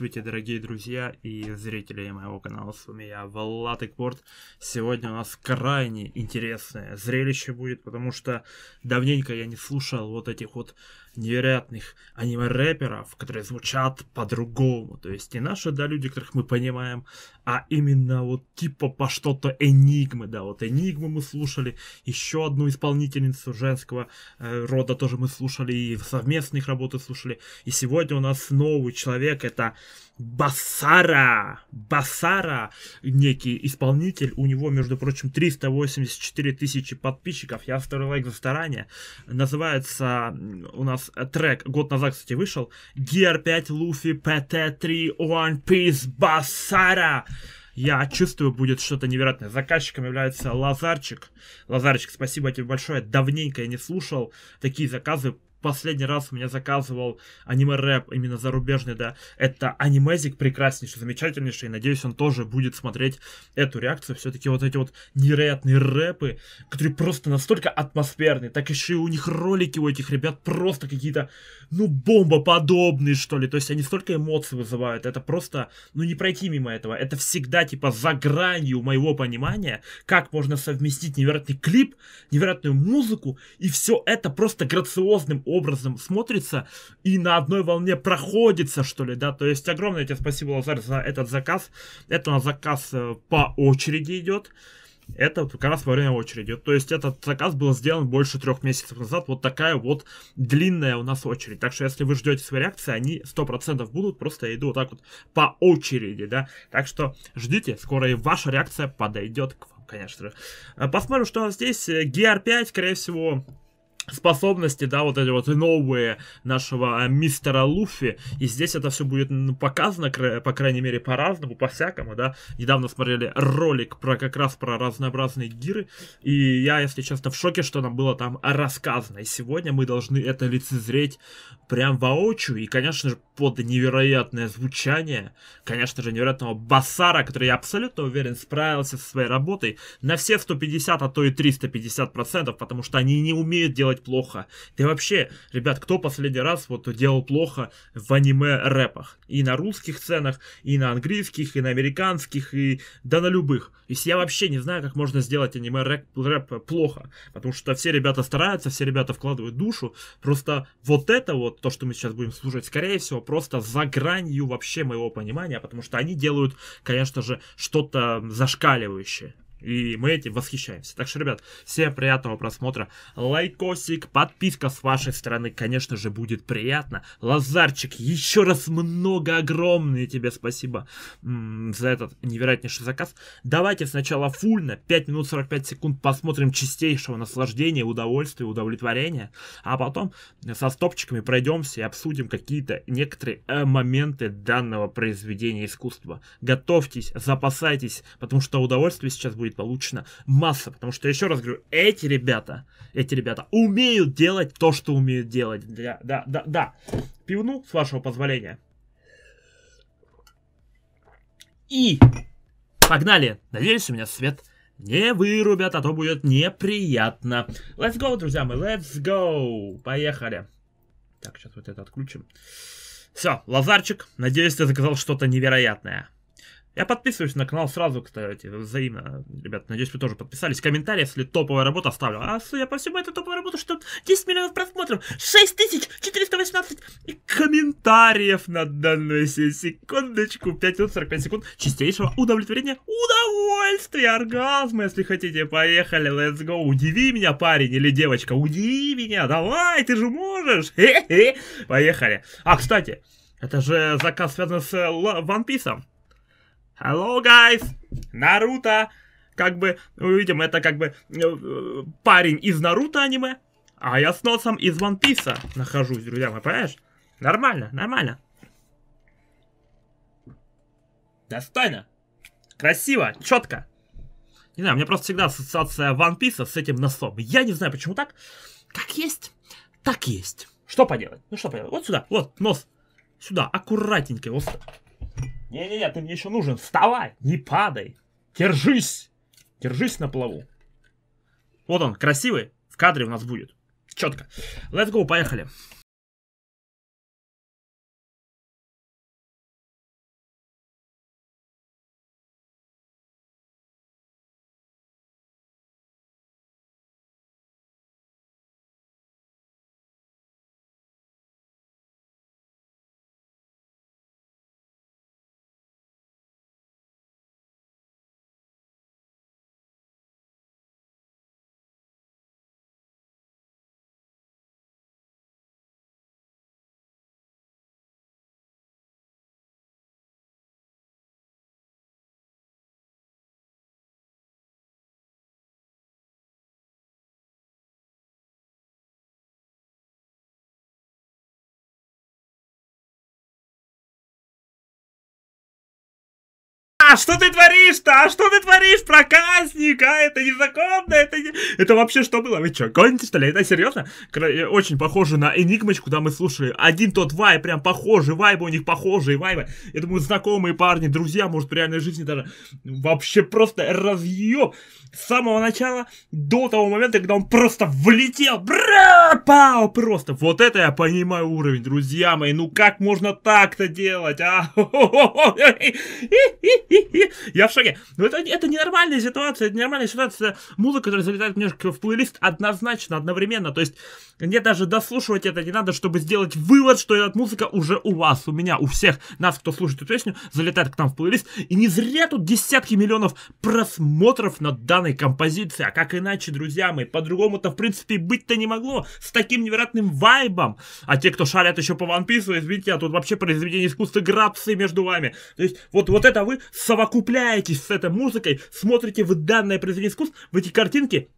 Здравствуйте, дорогие друзья и зрители моего канала, с вами я, Влад Экпорт. Сегодня у нас крайне интересное зрелище будет, потому что давненько я не слушал вот этих вот невероятных аниме-рэперов, которые звучат по-другому. То есть не наши, да, люди, которых мы понимаем, а именно вот типа по что-то Энигмы, да, вот Энигмы мы слушали, еще одну исполнительницу женского э, рода тоже мы слушали, и совместных работы слушали. И сегодня у нас новый человек, это... Басара, Басара, некий исполнитель, у него, между прочим, 384 тысячи подписчиков, я второй лайк за старание, называется у нас трек, год назад, кстати, вышел, Gear 5 Luffy PT3 One Piece Басара, я чувствую, будет что-то невероятное. Заказчиком является Лазарчик. Лазарчик, спасибо тебе большое. Давненько я не слушал такие заказы последний раз у меня заказывал аниме-рэп, именно зарубежный, да, это анимезик прекраснейший, замечательнейший, и надеюсь, он тоже будет смотреть эту реакцию. Все-таки вот эти вот невероятные рэпы, которые просто настолько атмосферные, так еще и у них ролики у этих ребят просто какие-то, ну, бомбоподобные, что ли, то есть они столько эмоций вызывают, это просто, ну, не пройти мимо этого, это всегда, типа, за гранью моего понимания, как можно совместить невероятный клип, невероятную музыку, и все это просто грациозным образом смотрится и на одной волне проходится, что ли, да. То есть огромное тебе спасибо, Лазарь, за этот заказ. Это на заказ э, по очереди идет. Это вот как раз во время очереди. То есть этот заказ был сделан больше трех месяцев назад. Вот такая вот длинная у нас очередь. Так что если вы ждете свои реакции, они 100% будут. Просто я иду вот так вот по очереди, да. Так что ждите, скоро и ваша реакция подойдет к вам, конечно же. Э, посмотрим, что у нас здесь. GR5, э, скорее всего, способности, да, вот эти вот новые нашего э, мистера Луффи, и здесь это все будет показано, по крайней мере, по-разному, по-всякому, да, недавно смотрели ролик про как раз про разнообразные гиры, и я, если честно, в шоке, что нам было там рассказано, и сегодня мы должны это лицезреть прям воочию, и, конечно же, под невероятное звучание, конечно же, невероятного басара, который, я абсолютно уверен, справился со своей работой на все 150, а то и 350%, процентов, потому что они не умеют делать делать плохо. Ты вообще, ребят, кто последний раз вот делал плохо в аниме-рэпах? И на русских сценах, и на английских, и на американских, и да на любых. И я вообще не знаю, как можно сделать аниме-рэп плохо. Потому что все ребята стараются, все ребята вкладывают душу. Просто вот это вот, то, что мы сейчас будем слушать, скорее всего, просто за гранью вообще моего понимания. Потому что они делают, конечно же, что-то зашкаливающее. И мы этим восхищаемся. Так что, ребят, всем приятного просмотра. Лайкосик, подписка с вашей стороны, конечно же, будет приятно. Лазарчик, еще раз много огромное тебе спасибо за этот невероятнейший заказ. Давайте сначала фульно, 5 минут 45 секунд, посмотрим чистейшего наслаждения, удовольствия, удовлетворения. А потом со стопчиками пройдемся и обсудим какие-то некоторые э, моменты данного произведения искусства. Готовьтесь, запасайтесь, потому что удовольствие сейчас будет будет получена масса. Потому что, еще раз говорю, эти ребята, эти ребята умеют делать то, что умеют делать. Да, да, да, да. Пивну, с вашего позволения. И погнали. Надеюсь, у меня свет не вырубят, а то будет неприятно. Let's go, друзья мои, let's go. Поехали. Так, сейчас вот это отключим. Все, лазарчик, надеюсь, ты заказал что-то невероятное. Я подписываюсь на канал сразу, кстати, взаимно. Ребят, надеюсь, вы тоже подписались. Комментарий, если топовая работа, оставлю. А судя по всему, это топовая работа, что 10 миллионов просмотров, 6418 комментариев на данную секундочку. 5 минут 45 секунд чистейшего удовлетворения, удовольствия, оргазма, если хотите. Поехали, let's go. Удиви меня, парень или девочка, удиви меня, давай, ты же можешь. Хе -хе. Поехали. А, кстати, это же заказ связан с э, One Piece. Hello, guys! Наруто! Как бы, мы видим, это как бы э, парень из Наруто аниме, а я с носом из One Piece нахожусь, друзья мои, понимаешь? Нормально, нормально. Достойно. Красиво, четко. Не знаю, у меня просто всегда ассоциация One Piece с этим носом. Я не знаю, почему так. Как есть, так есть. Что поделать? Ну что поделать? Вот сюда, вот нос. Сюда, аккуратненько его не-не-не, ты мне еще нужен. Вставай, не падай. Держись. Держись на плаву. Вот он, красивый. В кадре у нас будет. Четко. Let's go, поехали. А, что ты творишь-то? А что ты творишь, проказник? А, это незаконно, это не... Это вообще что было? Вы что, гоните, что ли? Это серьезно? Э, очень похоже на Энигмочку, да, мы слушали. Один тот вай, прям похожий, вайбы у них похожие, вайбы. Я думаю, знакомые парни, друзья, может, в реальной жизни даже. Вообще просто разъеб с самого начала до того момента, когда он просто влетел. Бра! Пау! Просто вот это я понимаю уровень, друзья мои. Ну как можно так-то делать, а? Я в шоке. Но ну, это, это ненормальная ситуация, это ненормальная ситуация. Музыка, которая залетает немножко в плейлист однозначно, одновременно. То есть мне даже дослушивать это не надо, чтобы сделать вывод, что эта музыка уже у вас, у меня, у всех нас, кто слушает эту песню, залетает к нам в плейлист. И не зря тут десятки миллионов просмотров на данной композиции. А как иначе, друзья мои, по-другому-то в принципе быть-то не могло. С таким невероятным вайбом. А те, кто шарят еще по One Piece, извините, а тут вообще произведение искусства грации между вами. То есть вот, вот это вы с совокупляетесь с этой музыкой, смотрите в данное произведение искусства, в эти картинки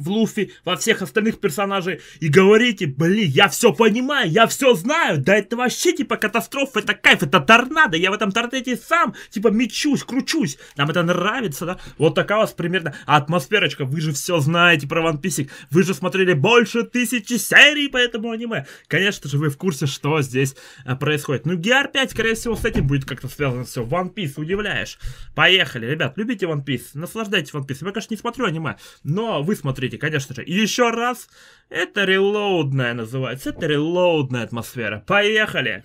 в Луфи, во всех остальных персонажей, и говорите, блин, я все понимаю, я все знаю, да это вообще типа катастрофа, это кайф, это торнадо, я в этом торнадо сам, типа, мечусь, кручусь, нам это нравится, да, вот такая у вас примерно атмосферочка, вы же все знаете про One Piece, вы же смотрели больше тысячи серий по этому аниме, конечно же, вы в курсе, что здесь э, происходит. Ну, GR5, скорее всего, с этим будет как-то связано все, One Piece, удивляешь. Поехали, ребят, любите One Piece, наслаждайтесь One Piece, я, конечно, не смотрю аниме, но вы смотрите смотрите, конечно же, еще раз. Это релоудная называется, это релоудная атмосфера. Поехали!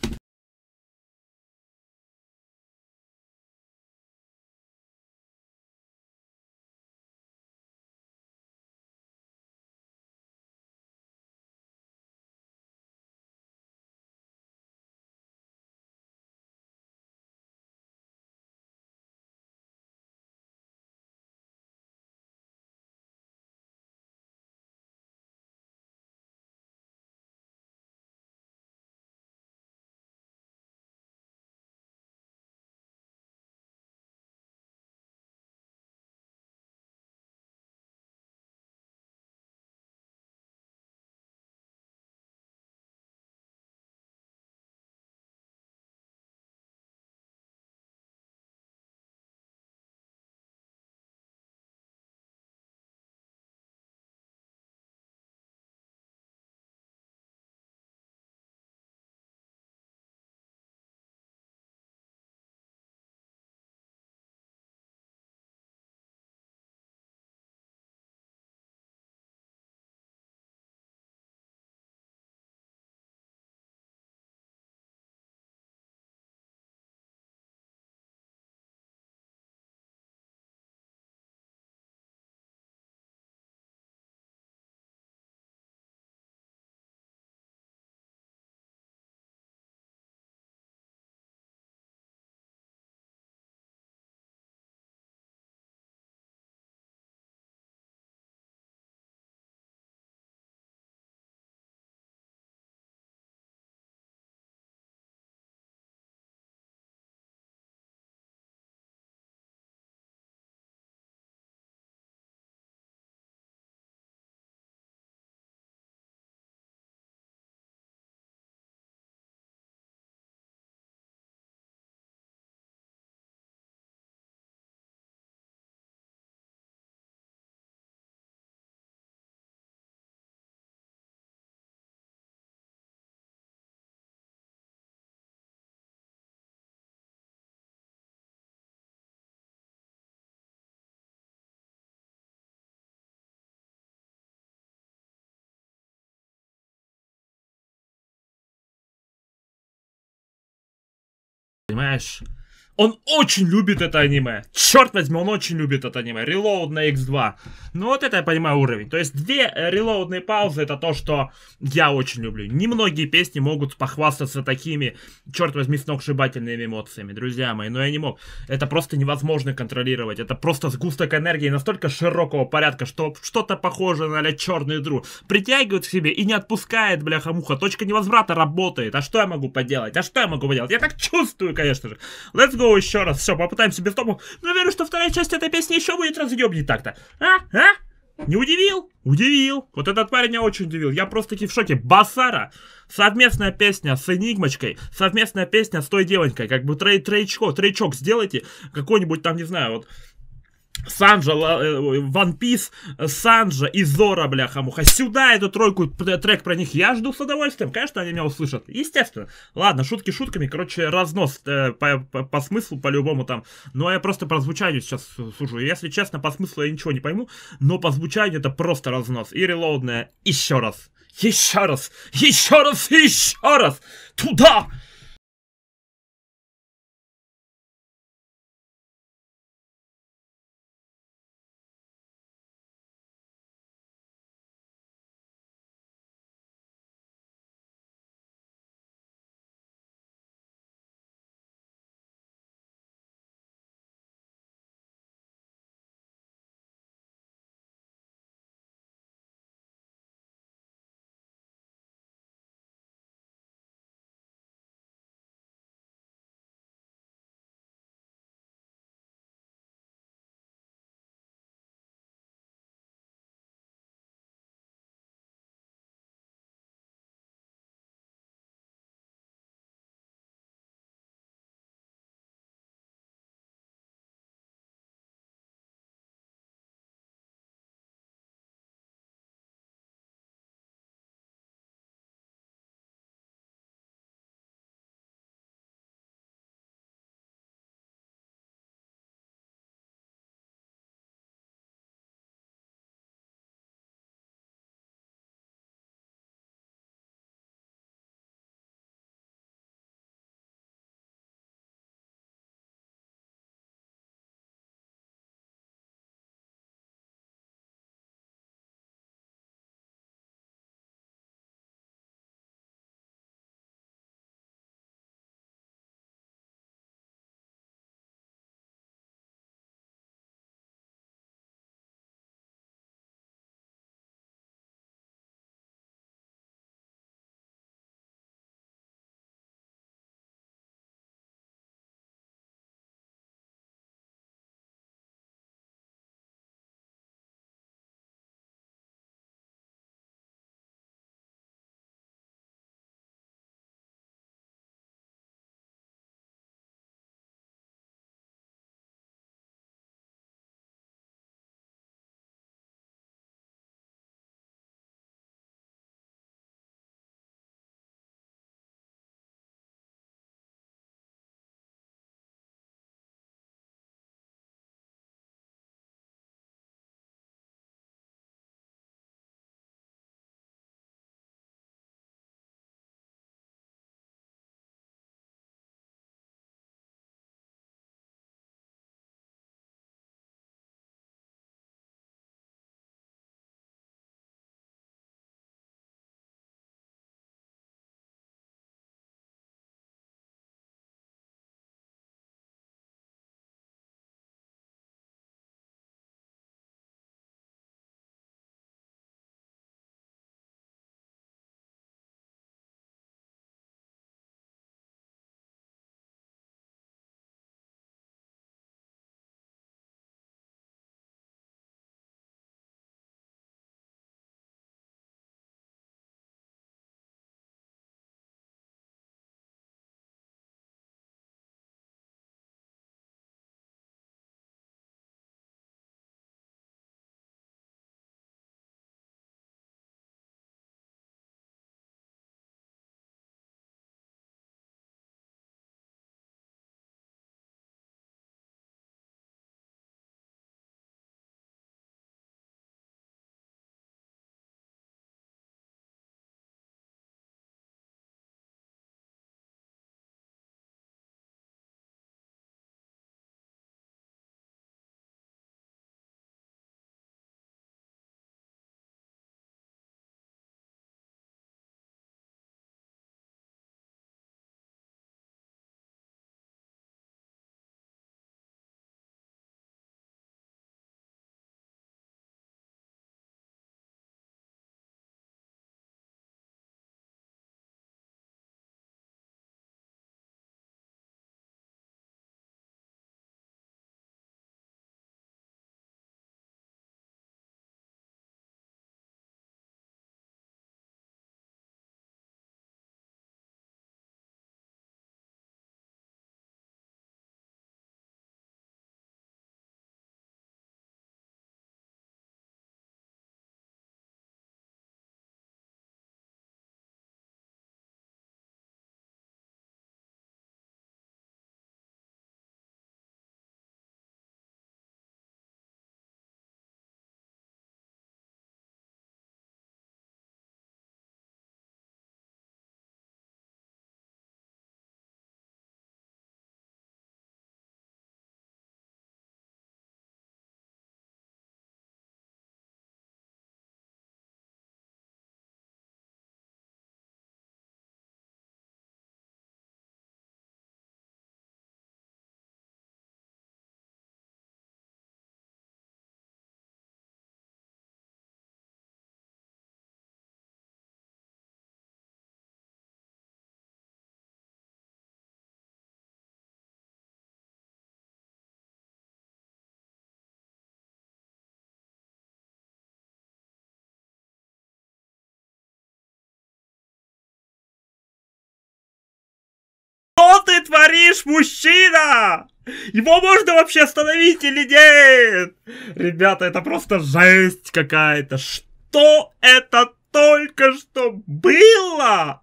tem Он очень любит это аниме. Черт возьми, он очень любит это аниме. Reload на X2. Ну вот это я понимаю уровень. То есть две релоудные э, паузы это то, что я очень люблю. Немногие песни могут похвастаться такими, черт возьми, сногсшибательными эмоциями, друзья мои. Но я не мог. Это просто невозможно контролировать. Это просто сгусток энергии настолько широкого порядка, что что-то похожее на ля черный дру. Притягивает к себе и не отпускает, бляха муха. Точка невозврата работает. А что я могу поделать? А что я могу поделать? Я так чувствую, конечно же. Let's go снова ну, еще раз. Все, попытаемся без топов. Но верю, что вторая часть этой песни еще будет разъебней так-то. А? А? Не удивил? Удивил. Вот этот парень меня очень удивил. Я просто-таки в шоке. Басара. Совместная песня с Энигмочкой. Совместная песня с той девочкой, Как бы трей трейчко, трейчок сделайте. Какой-нибудь там, не знаю, вот Санжа Ван Пис, э, Санжа и Зора, бляха муха. Сюда эту тройку, трек про них я жду с удовольствием. Конечно, они меня услышат. Естественно. Ладно, шутки шутками. Короче, разнос э, по, по, по смыслу, по-любому там. Но я просто про звучание сейчас сужу. Если честно, по смыслу я ничего не пойму. Но по звучанию это просто разнос. И релоудная еще раз. Еще раз. Еще раз. Еще раз. Туда. творишь, мужчина? Его можно вообще остановить или нет? Ребята, это просто жесть какая-то. Что это только что было?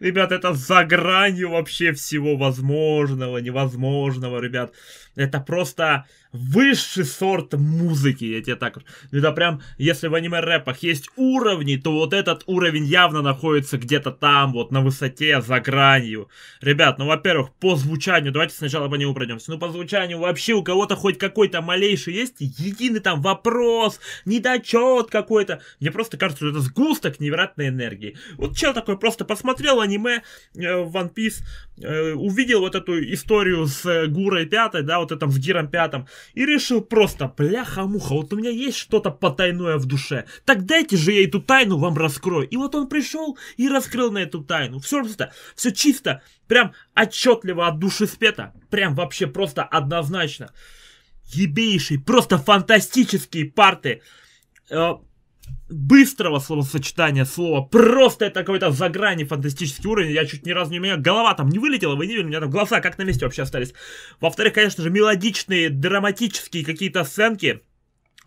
Ребят, это за гранью вообще всего возможного, невозможного, ребят. Это просто высший сорт музыки, я тебе так... Это прям, если в аниме-рэпах есть уровни, то вот этот уровень явно находится где-то там, вот на высоте, за гранью. Ребят, ну, во-первых, по звучанию, давайте сначала по нему пройдемся. Ну, по звучанию вообще у кого-то хоть какой-то малейший есть единый там вопрос, недочет какой-то. Мне просто кажется, что это сгусток невероятной энергии. Вот чел такой просто посмотрел аниме э, One Piece, э, увидел вот эту историю с э, Гурой Пятой, да, вот этом с Гиром Пятым, и решил просто, пляха муха вот у меня есть что-то потайное в душе, так дайте же я эту тайну вам раскрою. И вот он пришел и раскрыл на эту тайну. Все просто, все чисто, прям отчетливо от души спета, прям вообще просто однозначно. Ебейший, просто фантастические парты. Э, быстрого словосочетания слова. Просто это какой-то за грани фантастический уровень. Я чуть ни разу не... У меня голова там не вылетела, вы не видели, у меня там глаза как на месте вообще остались. Во-вторых, конечно же, мелодичные, драматические какие-то сценки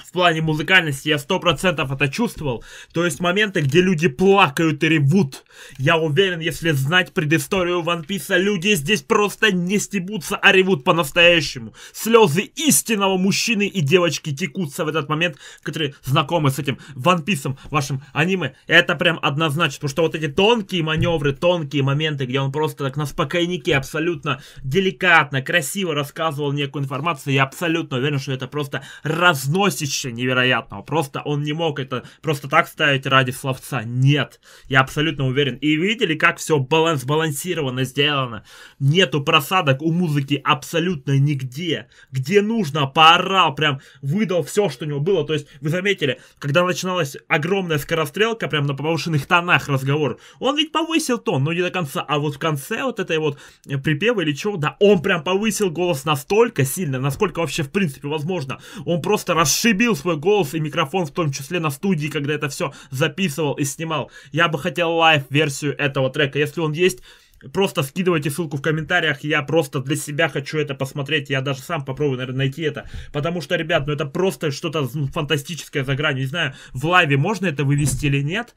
в плане музыкальности я сто процентов это чувствовал. То есть моменты, где люди плакают и ревут. Я уверен, если знать предысторию Ван Писа, люди здесь просто не стебутся, а ревут по-настоящему. Слезы истинного мужчины и девочки текутся в этот момент, которые знакомы с этим Ван Писом, вашим аниме. Это прям однозначно, потому что вот эти тонкие маневры, тонкие моменты, где он просто так на спокойнике абсолютно деликатно, красиво рассказывал некую информацию, я абсолютно уверен, что это просто разносит зрелище невероятного. Просто он не мог это просто так ставить ради словца. Нет, я абсолютно уверен. И видели, как все баланс балансировано сделано. Нету просадок у музыки абсолютно нигде. Где нужно, поорал, прям выдал все, что у него было. То есть, вы заметили, когда начиналась огромная скорострелка, прям на повышенных тонах разговор, он ведь повысил тон, но не до конца. А вот в конце вот этой вот припева или чего, да, он прям повысил голос настолько сильно, насколько вообще в принципе возможно. Он просто расшибил любил свой голос и микрофон, в том числе на студии, когда это все записывал и снимал. Я бы хотел лайв-версию этого трека. Если он есть, Просто скидывайте ссылку в комментариях, я просто для себя хочу это посмотреть, я даже сам попробую, наверное, найти это. Потому что, ребят, ну это просто что-то ну, фантастическое за гранью. Не знаю, в лайве можно это вывести или нет.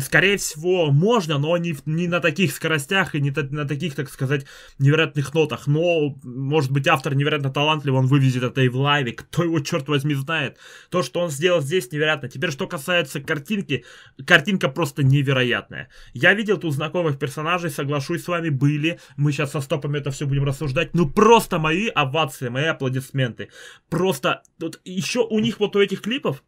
Скорее всего, можно, но не, не на таких скоростях и не на таких, так сказать, невероятных нотах. Но, может быть, автор невероятно талантлив, он вывезет это и в лайве. Кто его, черт возьми, знает. То, что он сделал здесь, невероятно. Теперь, что касается картинки, картинка просто невероятная. Я видел тут знакомых персонажей, соглашусь, с вами были. Мы сейчас со стопами это все будем рассуждать. Ну просто мои овации, мои аплодисменты. Просто вот еще у них вот у этих клипов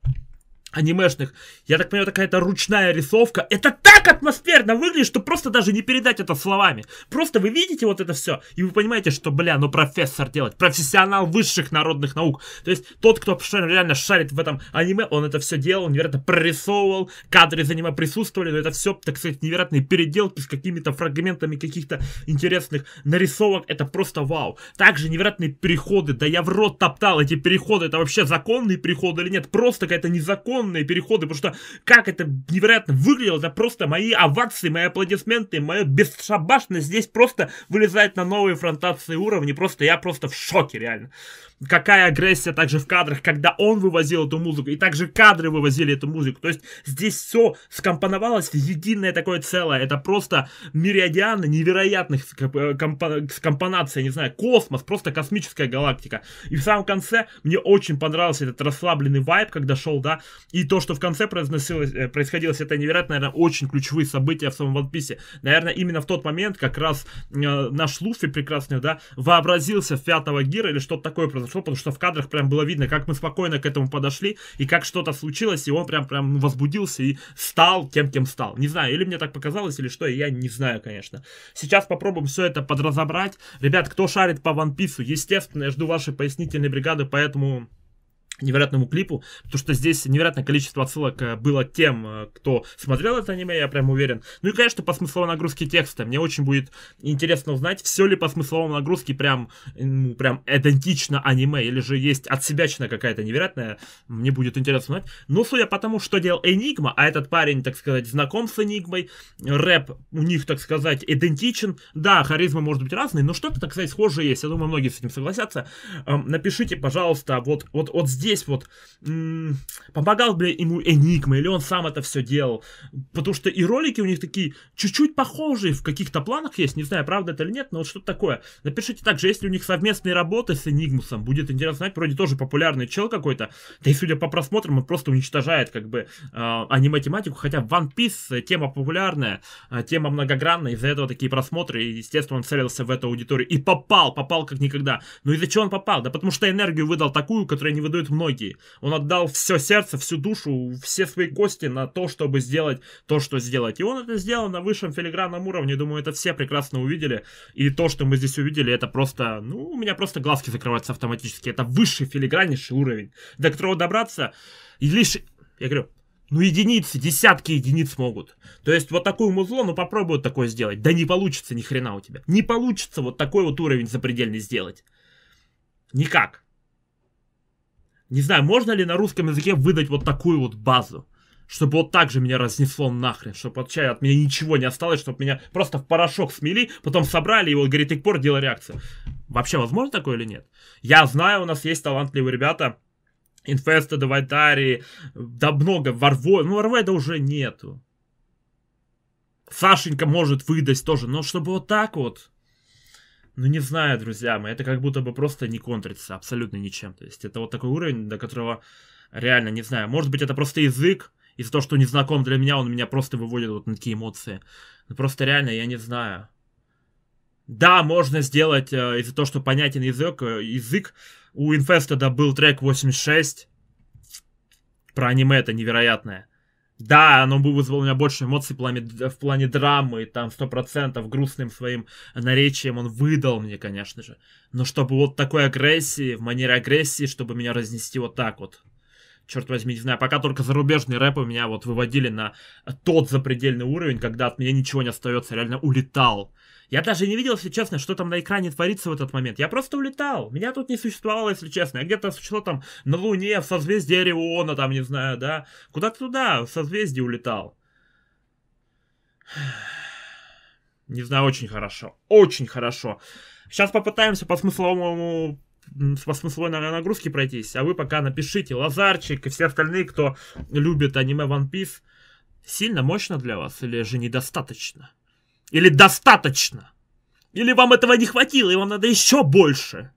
анимешных. Я так понимаю, такая-то ручная рисовка. Это так атмосферно выглядит, что просто даже не передать это словами. Просто вы видите вот это все, и вы понимаете, что, бля, ну профессор делать, профессионал высших народных наук. То есть тот, кто реально шарит в этом аниме, он это все делал, невероятно прорисовывал, кадры за аниме присутствовали, но это все, так сказать, невероятные переделки с какими-то фрагментами каких-то интересных нарисовок. Это просто вау. Также невероятные переходы, да я в рот топтал эти переходы, это вообще законные переходы или нет, просто какая-то незаконная огромные переходы, потому что как это невероятно выглядело, это просто мои овации, мои аплодисменты, моя бесшабашность здесь просто вылезает на новые фронтации уровни, просто я просто в шоке реально. Какая агрессия также в кадрах, когда он вывозил эту музыку, и также кадры вывозили эту музыку, то есть здесь все скомпоновалось в единое такое целое, это просто мириадианы невероятных э, скомпонаций, не знаю, космос, просто космическая галактика. И в самом конце мне очень понравился этот расслабленный вайб, когда шел, да, и то, что в конце произносилось, э, происходило, это невероятно, наверное, очень ключевые события в самом One Piece. Наверное, именно в тот момент как раз э, наш Луфи прекрасный, да, вообразился в пятого гира или что-то такое произошло, потому что в кадрах прям было видно, как мы спокойно к этому подошли, и как что-то случилось, и он прям прям возбудился и стал тем, кем стал. Не знаю, или мне так показалось, или что, я не знаю, конечно. Сейчас попробуем все это подразобрать. Ребят, кто шарит по One Piece, естественно, я жду вашей пояснительной бригады, поэтому невероятному клипу, потому что здесь невероятное количество отсылок э, было тем, э, кто смотрел это аниме, я прям уверен. Ну и, конечно, по смысловой нагрузке текста. Мне очень будет интересно узнать, все ли по смысловой нагрузке прям, прям идентично аниме, или же есть отсебячина какая-то невероятная. Мне будет интересно узнать. Ну, судя по тому, что делал Энигма, а этот парень, так сказать, знаком с Энигмой, рэп у них, так сказать, идентичен. Да, харизма может быть разной, но что-то, так сказать, схожее есть. Я думаю, многие с этим согласятся. Эм, напишите, пожалуйста, вот, вот, вот здесь здесь вот м- помогал бля ему Энигма, или он сам это все делал. Потому что и ролики у них такие чуть-чуть похожие в каких-то планах есть, не знаю, правда это или нет, но вот что-то такое. Напишите также, если у них совместные работы с Энигмусом, будет интересно знать, вроде тоже популярный чел какой-то, да и судя по просмотрам, он просто уничтожает как бы э, аниме-тематику, хотя в One Piece тема популярная, а, тема многогранная, из-за этого такие просмотры, и, естественно, он целился в эту аудиторию и попал, попал как никогда. Ну из-за чего он попал? Да потому что энергию выдал такую, которая не выдает многие. Он отдал все сердце, всю душу, все свои кости на то, чтобы сделать то, что сделать. И он это сделал на высшем филигранном уровне. Думаю, это все прекрасно увидели. И то, что мы здесь увидели, это просто... Ну, у меня просто глазки закрываются автоматически. Это высший филиграннейший уровень, до которого добраться и лишь... Я говорю, ну, единицы, десятки единиц могут. То есть вот такую музло, ну попробуй вот такое сделать. Да не получится ни хрена у тебя. Не получится вот такой вот уровень запредельный сделать. Никак. Не знаю, можно ли на русском языке выдать вот такую вот базу, чтобы вот так же меня разнесло нахрен, чтобы от чая от меня ничего не осталось, чтобы меня просто в порошок смели, потом собрали его, говорит, пор делай реакцию. Вообще возможно такое или нет? Я знаю, у нас есть талантливые ребята, Инфеста, Давайтари, да много, Варвой, ну Варвой да уже нету. Сашенька может выдать тоже, но чтобы вот так вот. Ну, не знаю, друзья мои, это как будто бы просто не контрится абсолютно ничем. То есть это вот такой уровень, до которого реально не знаю. Может быть, это просто язык, из-за того, что незнаком для меня, он меня просто выводит вот на такие эмоции. Ну, просто реально, я не знаю. Да, можно сделать э, из-за того, что понятен язык. Э, язык. У да был трек 86. Про аниме это невероятное. Да, оно бы вызвало у меня больше эмоций в плане, в плане драмы, там, сто процентов, грустным своим наречием он выдал мне, конечно же. Но чтобы вот такой агрессии, в манере агрессии, чтобы меня разнести вот так вот. Черт возьми, не знаю, пока только зарубежный рэп у меня вот выводили на тот запредельный уровень, когда от меня ничего не остается, реально улетал. Я даже не видел, если честно, что там на экране творится в этот момент. Я просто улетал. Меня тут не существовало, если честно. Я где-то что там на Луне, в созвездии Ориона, там, не знаю, да. Куда-то туда, в Созвездии улетал. Не знаю, очень хорошо. Очень хорошо. Сейчас попытаемся по смысловому по смысловой нагрузке пройтись, а вы пока напишите Лазарчик и все остальные, кто любит аниме One Piece, сильно мощно для вас или же недостаточно? Или достаточно? Или вам этого не хватило, и вам надо еще больше?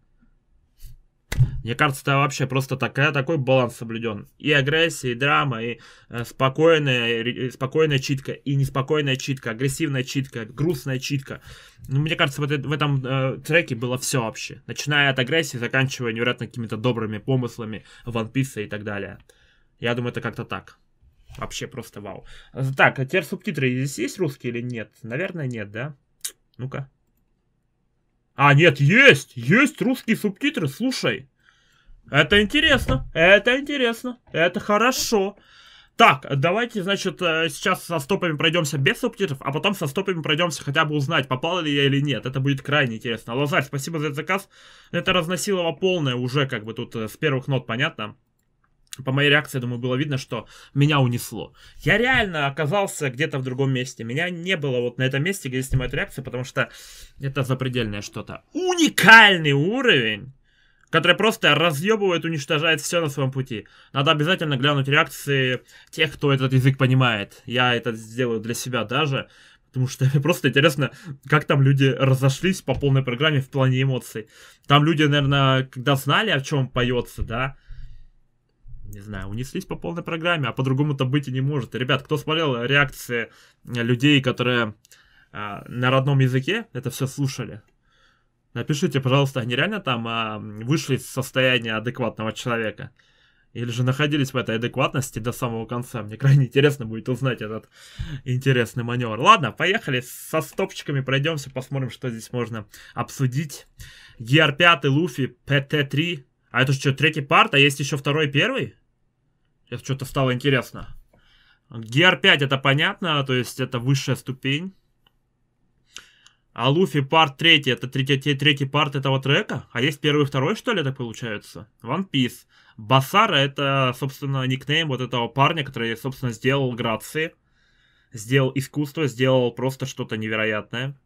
Мне кажется, это вообще просто такая, такой баланс соблюден. И агрессия, и драма, и э, спокойная, и э, спокойная читка, и неспокойная читка, агрессивная читка, грустная читка. Ну, мне кажется, в, этой, в этом э, треке было все вообще. Начиная от агрессии, заканчивая невероятно какими-то добрыми помыслами Ван Писа и так далее. Я думаю, это как-то так. Вообще просто вау. Так, а теперь субтитры здесь есть русские или нет? Наверное, нет, да? Ну-ка. А, нет, есть! Есть русские субтитры, слушай. Это интересно, это интересно, это хорошо. Так, давайте, значит, э, сейчас со стопами пройдемся без субтитров, а потом со стопами пройдемся хотя бы узнать, попал ли я или нет. Это будет крайне интересно. Лазарь, спасибо за этот заказ. Это разносилово полное уже, как бы тут э, с первых нот понятно по моей реакции, я думаю, было видно, что меня унесло. Я реально оказался где-то в другом месте. Меня не было вот на этом месте, где снимают реакцию, потому что это запредельное что-то. Уникальный уровень, который просто разъебывает, уничтожает все на своем пути. Надо обязательно глянуть реакции тех, кто этот язык понимает. Я это сделаю для себя даже, Потому что просто интересно, как там люди разошлись по полной программе в плане эмоций. Там люди, наверное, когда знали, о чем поется, да, не знаю, унеслись по полной программе, а по-другому-то быть и не может. Ребят, кто смотрел реакции людей, которые э, на родном языке это все слушали, напишите, пожалуйста, они реально там э, вышли из состояния адекватного человека? Или же находились в этой адекватности до самого конца? Мне крайне интересно будет узнать этот интересный маневр. Ладно, поехали со стопчиками пройдемся, посмотрим, что здесь можно обсудить. ER5, Луфи, PT3, а это что, третий парт? А есть еще второй и первый? Это что-то стало интересно. Гер-5 это понятно, то есть это высшая ступень. А Луфи парт третий, это третий, третий парт этого трека? А есть первый и второй, что ли, это получается? One Piece. Басара это, собственно, никнейм вот этого парня, который, собственно, сделал грации. Сделал искусство, сделал просто что-то невероятное.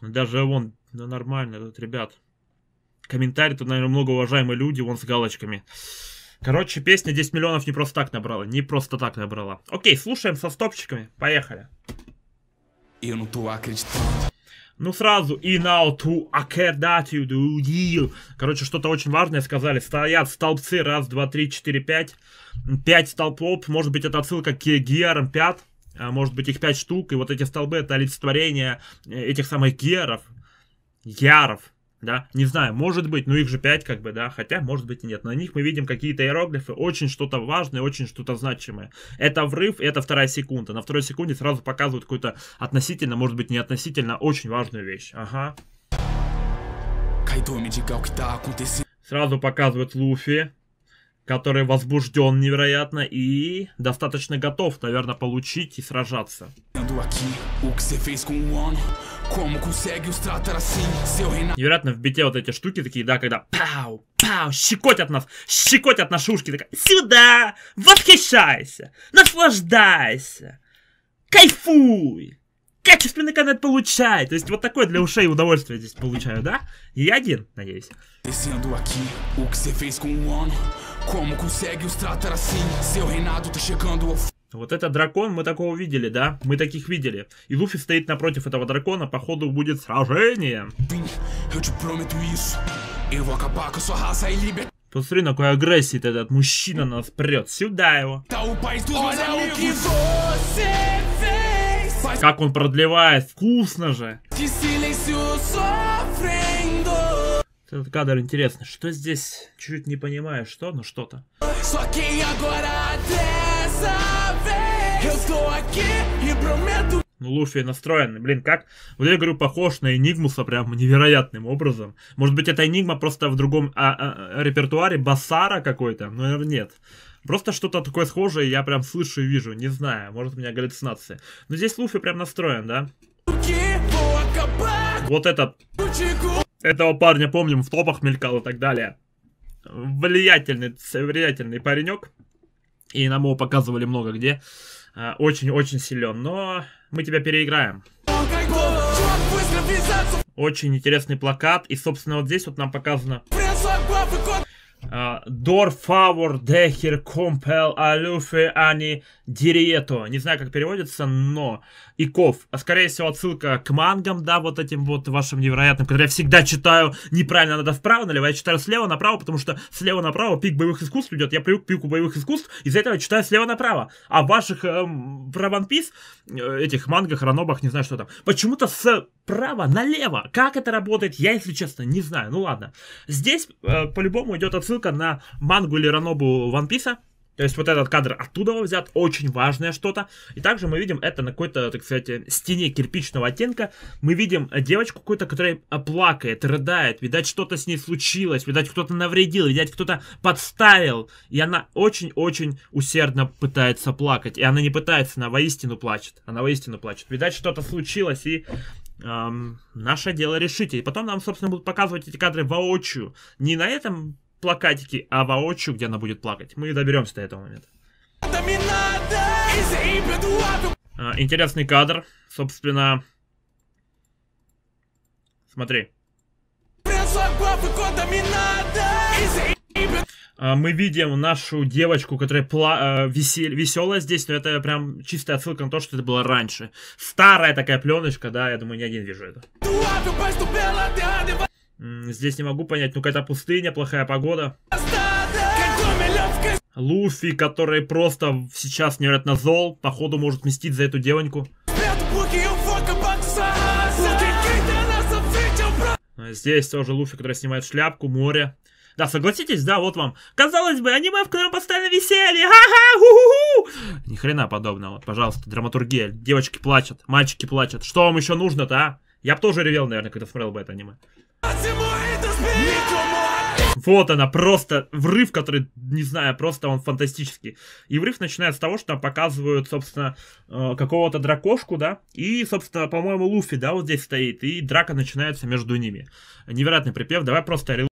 Даже он, ну нормально, тут, ребят. Комментарии тут, наверное, много уважаемые люди, вон с галочками. Короче, песня 10 миллионов не просто так набрала, не просто так набрала. Окей, слушаем со стопчиками, поехали. Ну сразу, и now to акедатию дудил. Короче, что-то очень важное сказали. Стоят столбцы, раз, два, три, четыре, пять. Пять столбов. может быть это отсылка к геарам 5. А может быть их пять штук, и вот эти столбы это олицетворение э, этих самых геров. Яров да, не знаю, может быть, ну их же 5 как бы, да, хотя может быть и нет, на них мы видим какие-то иероглифы, очень что-то важное, очень что-то значимое. Это врыв, это вторая секунда, на второй секунде сразу показывают какую-то относительно, может быть не относительно, а очень важную вещь, ага. Сразу показывают Луфи, который возбужден невероятно и достаточно готов, наверное, получить и сражаться. Невероятно в бите вот эти штуки такие, да, когда пау, пау, щекотят нас, щекотят наши ушки, такая, сюда, восхищайся, наслаждайся, кайфуй, качественный контент получай, то есть вот такое для ушей удовольствие здесь получаю, да? И я один, надеюсь. Вот это дракон, мы такого видели, да? Мы таких видели. И Луфи стоит напротив этого дракона, походу будет сражение. Посмотри, на какой агрессии этот мужчина нас прет. Сюда его. Как он продлевает, вкусно же. Этот кадр интересный. Что здесь? Чуть не понимаю, что, но что-то. Ну, Луфи настроенный. Блин, как? Вот я говорю, похож на Энигмуса прям невероятным образом. Может быть, это Энигма просто в другом а, а, а репертуаре Басара какой-то? Ну, наверное, нет. Просто что-то такое схожее я прям слышу и вижу. Не знаю, может, у меня галлюцинации. Но здесь Луфи прям настроен, да? Вот этот... Этого парня, помним, в топах мелькал и так далее. Влиятельный, влиятельный паренек. И нам его показывали много где. Э, очень-очень силен. Но мы тебя переиграем. Очень интересный плакат. И, собственно, вот здесь вот нам показано... Дор фавор дехер компел алюфе ани дирието. Не знаю, как переводится, но и Ков, а скорее всего отсылка к мангам, да, вот этим вот вашим невероятным, которые я всегда читаю неправильно, надо вправо налево, я читаю слева направо, потому что слева направо пик боевых искусств идет, я привык к пику боевых искусств, из-за этого читаю слева направо, а в ваших эм, про One Piece, э, этих мангах, ранобах, не знаю что там, почему-то с право налево, как это работает, я, если честно, не знаю, ну ладно. Здесь э, по-любому идет отсылка на мангу или ранобу One Piece, то есть вот этот кадр оттуда взят, очень важное что-то. И также мы видим это на какой-то, так сказать, стене кирпичного оттенка. Мы видим девочку какую-то, которая плакает, рыдает. Видать, что-то с ней случилось, видать, кто-то навредил, видать, кто-то подставил. И она очень-очень усердно пытается плакать. И она не пытается, она воистину плачет. Она воистину плачет. Видать, что-то случилось, и эм, наше дело решить. И потом нам, собственно, будут показывать эти кадры воочию. Не на этом плакатики, а воочию, где она будет плакать. Мы доберемся до этого момента. А, интересный кадр, собственно. Смотри. А, мы видим нашу девочку, которая пла а, весел веселая здесь, но это прям чистая отсылка на то, что это было раньше. Старая такая пленочка, да, я думаю, не один вижу это. Здесь не могу понять. Ну, какая-то пустыня, плохая погода. Луфи, который просто сейчас невероятно зол, походу может мстить за эту девоньку. Э, здесь тоже Луфи, который снимает шляпку, море. Да, согласитесь, да, вот вам. Казалось бы, аниме, в котором постоянно веселье. Ха-ха, ху-ху-ху. Ни хрена подобного. Пожалуйста, драматургия. Девочки плачут, мальчики плачут. Что вам еще нужно-то, а? Я бы тоже ревел, наверное, когда смотрел бы это аниме. Вот она, просто врыв, который, не знаю, просто он фантастический. И врыв начинается с того, что показывают, собственно, э, какого-то дракошку, да, и, собственно, по-моему, Луфи, да, вот здесь стоит, и драка начинается между ними. Невероятный припев, давай просто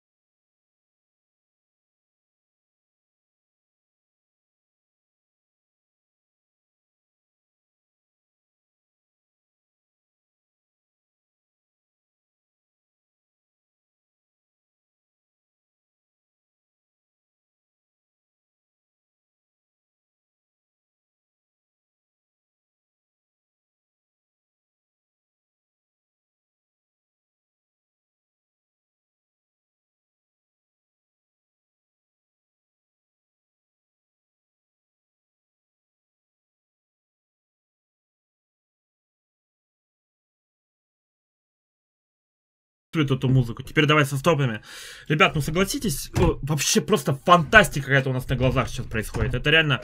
эту музыку. Теперь давай со стопами. Ребят, ну согласитесь, вообще просто фантастика какая-то у нас на глазах сейчас происходит. Это реально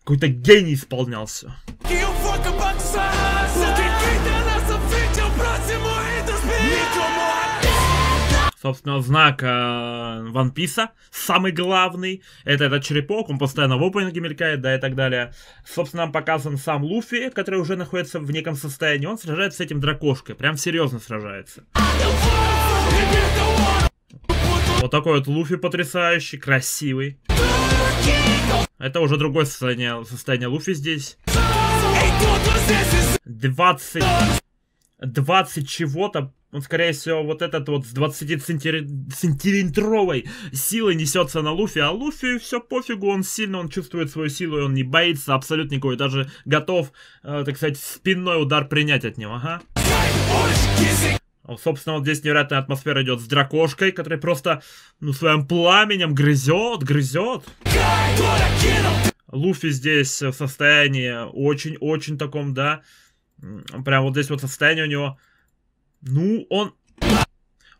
какой-то гений исполнялся. Собственно, знак э, One Piece, самый главный, это этот черепок, он постоянно в опенинге мелькает, да, и так далее. Собственно, нам показан сам Луфи, который уже находится в неком состоянии, он сражается с этим дракошкой, прям серьезно сражается. Вот такой вот Луфи потрясающий, красивый. Это уже другое состояние, состояние Луфи здесь. 20... 20 чего-то. Он Скорее всего, вот этот вот с 20-сантиметровой силой несется на Луфи, а Луфи все пофигу, он сильно, он чувствует свою силу, и он не боится абсолютно никого, и даже готов, э, так сказать, спинной удар принять от него, ага. Собственно, вот здесь невероятная атмосфера идет с дракошкой, который просто ну, своим пламенем грызет, грызет. Луфи здесь в состоянии очень-очень таком, да, прям вот здесь вот состояние у него, ну, он,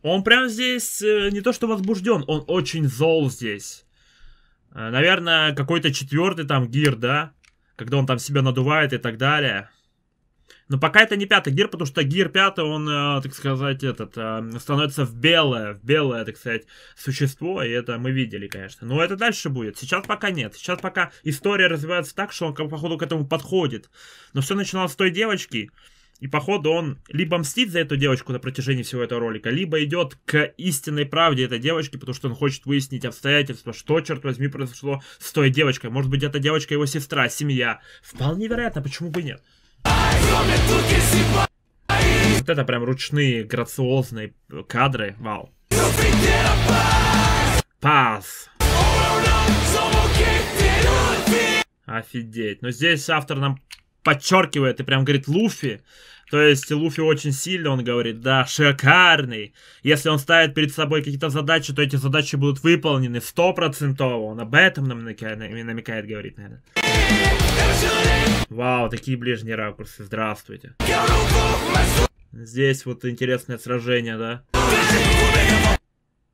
он прям здесь э, не то что возбужден, он очень зол здесь. Э, наверное, какой-то четвертый там гир, да, когда он там себя надувает и так далее. Но пока это не пятый гир, потому что гир пятый, он, э, так сказать, этот, э, становится в белое, в белое, так сказать, существо, и это мы видели, конечно. Но это дальше будет. Сейчас пока нет. Сейчас пока история развивается так, что он, походу, к этому подходит. Но все начиналось с той девочки, и походу он либо мстит за эту девочку на протяжении всего этого ролика, либо идет к истинной правде этой девочки, потому что он хочет выяснить обстоятельства, что, черт возьми, произошло с той девочкой. Может быть, эта девочка его сестра, семья. Вполне вероятно, почему бы нет. Вот это прям ручные грациозные кадры, вау. Пас. Офигеть. Но здесь автор нам подчеркивает и прям говорит Луфи. То есть Луфи очень сильно, он говорит, да, шикарный. Если он ставит перед собой какие-то задачи, то эти задачи будут выполнены стопроцентово. Он об этом нам намекает, намекает говорит, наверное. Вау, такие ближние ракурсы, здравствуйте. Здесь вот интересное сражение, да?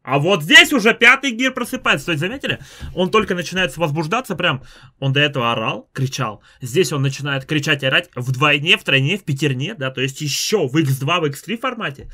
А вот здесь уже пятый гир просыпается. То есть, заметили? Он только начинает возбуждаться прям. Он до этого орал, кричал. Здесь он начинает кричать и орать вдвойне, втройне, в пятерне, да? То есть еще в x2, в x3 формате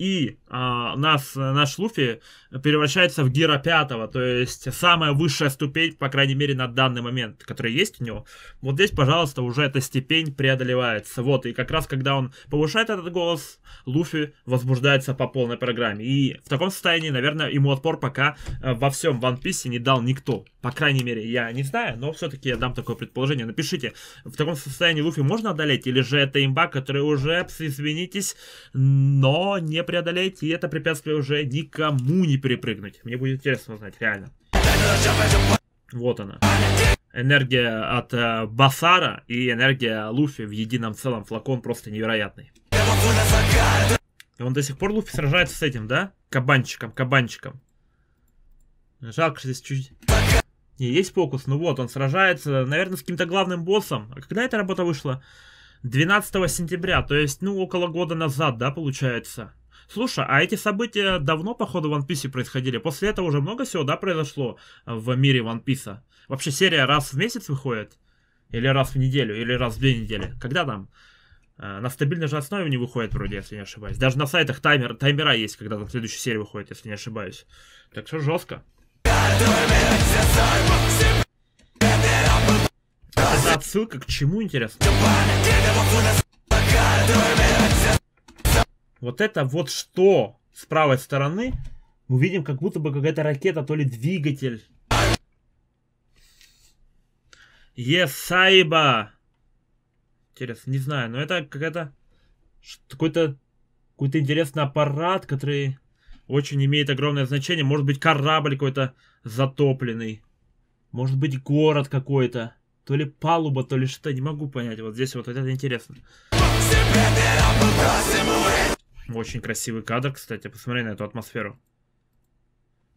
и а, нас, наш Луфи превращается в Гира пятого, то есть самая высшая ступень, по крайней мере, на данный момент, которая есть у него. Вот здесь, пожалуйста, уже эта степень преодолевается. Вот, и как раз, когда он повышает этот голос, Луфи возбуждается по полной программе. И в таком состоянии, наверное, ему отпор пока э, во всем One Piece не дал никто. По крайней мере, я не знаю, но все-таки я дам такое предположение. Напишите, в таком состоянии Луфи можно одолеть, или же это имба, который уже, извинитесь, но не преодолеть, и это препятствие уже никому не перепрыгнуть. Мне будет интересно узнать, реально. Вот она. Энергия от э, Басара и энергия Луфи в едином целом. Флакон просто невероятный. И он до сих пор Луфи сражается с этим, да? Кабанчиком, кабанчиком. Жалко, что здесь чуть... Не, есть фокус, ну вот, он сражается, наверное, с каким-то главным боссом. А когда эта работа вышла? 12 сентября, то есть, ну, около года назад, да, получается? Слушай, а эти события давно, походу, в One Piece происходили? После этого уже много всего, да, произошло э, в мире One Piece? Вообще серия раз в месяц выходит? Или раз в неделю? Или раз в две недели? Когда там? Э, на стабильной же основе не выходит вроде, если не ошибаюсь. Даже на сайтах таймер, таймера есть, когда там следующая серия выходит, если не ошибаюсь. Так что жестко. Это отсылка к чему, интересно? Вот это вот что с правой стороны мы видим как будто бы какая-то ракета, то ли двигатель. Есайба! Интересно, не знаю, но это какая-то... Какой-то... Какой-то интересный аппарат, который очень имеет огромное значение. Может быть, корабль какой-то затопленный. Может быть, город какой-то. То ли палуба, то ли что, не могу понять. Вот здесь вот, вот это интересно. Очень красивый кадр, кстати. Посмотри на эту атмосферу.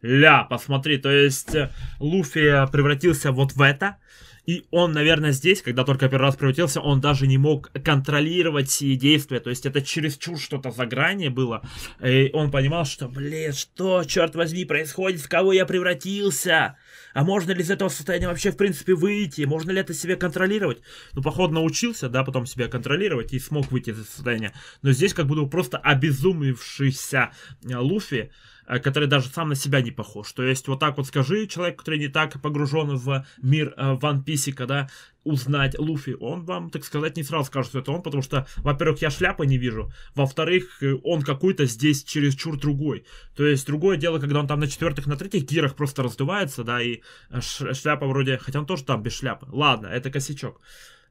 Ля, посмотри, то есть э, Луфи превратился вот в это. И он, наверное, здесь, когда только первый раз превратился, он даже не мог контролировать все действия. То есть это чересчур что-то за грани было. И он понимал, что, блин, что, черт возьми, происходит, в кого я превратился? а можно ли из этого состояния вообще, в принципе, выйти, можно ли это себе контролировать. Ну, походу, научился, да, потом себя контролировать и смог выйти из этого состояния. Но здесь как будто просто обезумевшийся э, Луфи, э, который даже сам на себя не похож. То есть вот так вот скажи человек, который не так погружен в мир э, Ван Писика, да, узнать Луфи, он вам, так сказать, не сразу скажет, что это он, потому что, во-первых, я шляпы не вижу, во-вторых, э, он какой-то здесь чересчур другой. То есть другое дело, когда он там на четвертых, на третьих гирах просто раздувается, да, и шляпа вроде, хотя он тоже там без шляпы. Ладно, это косячок.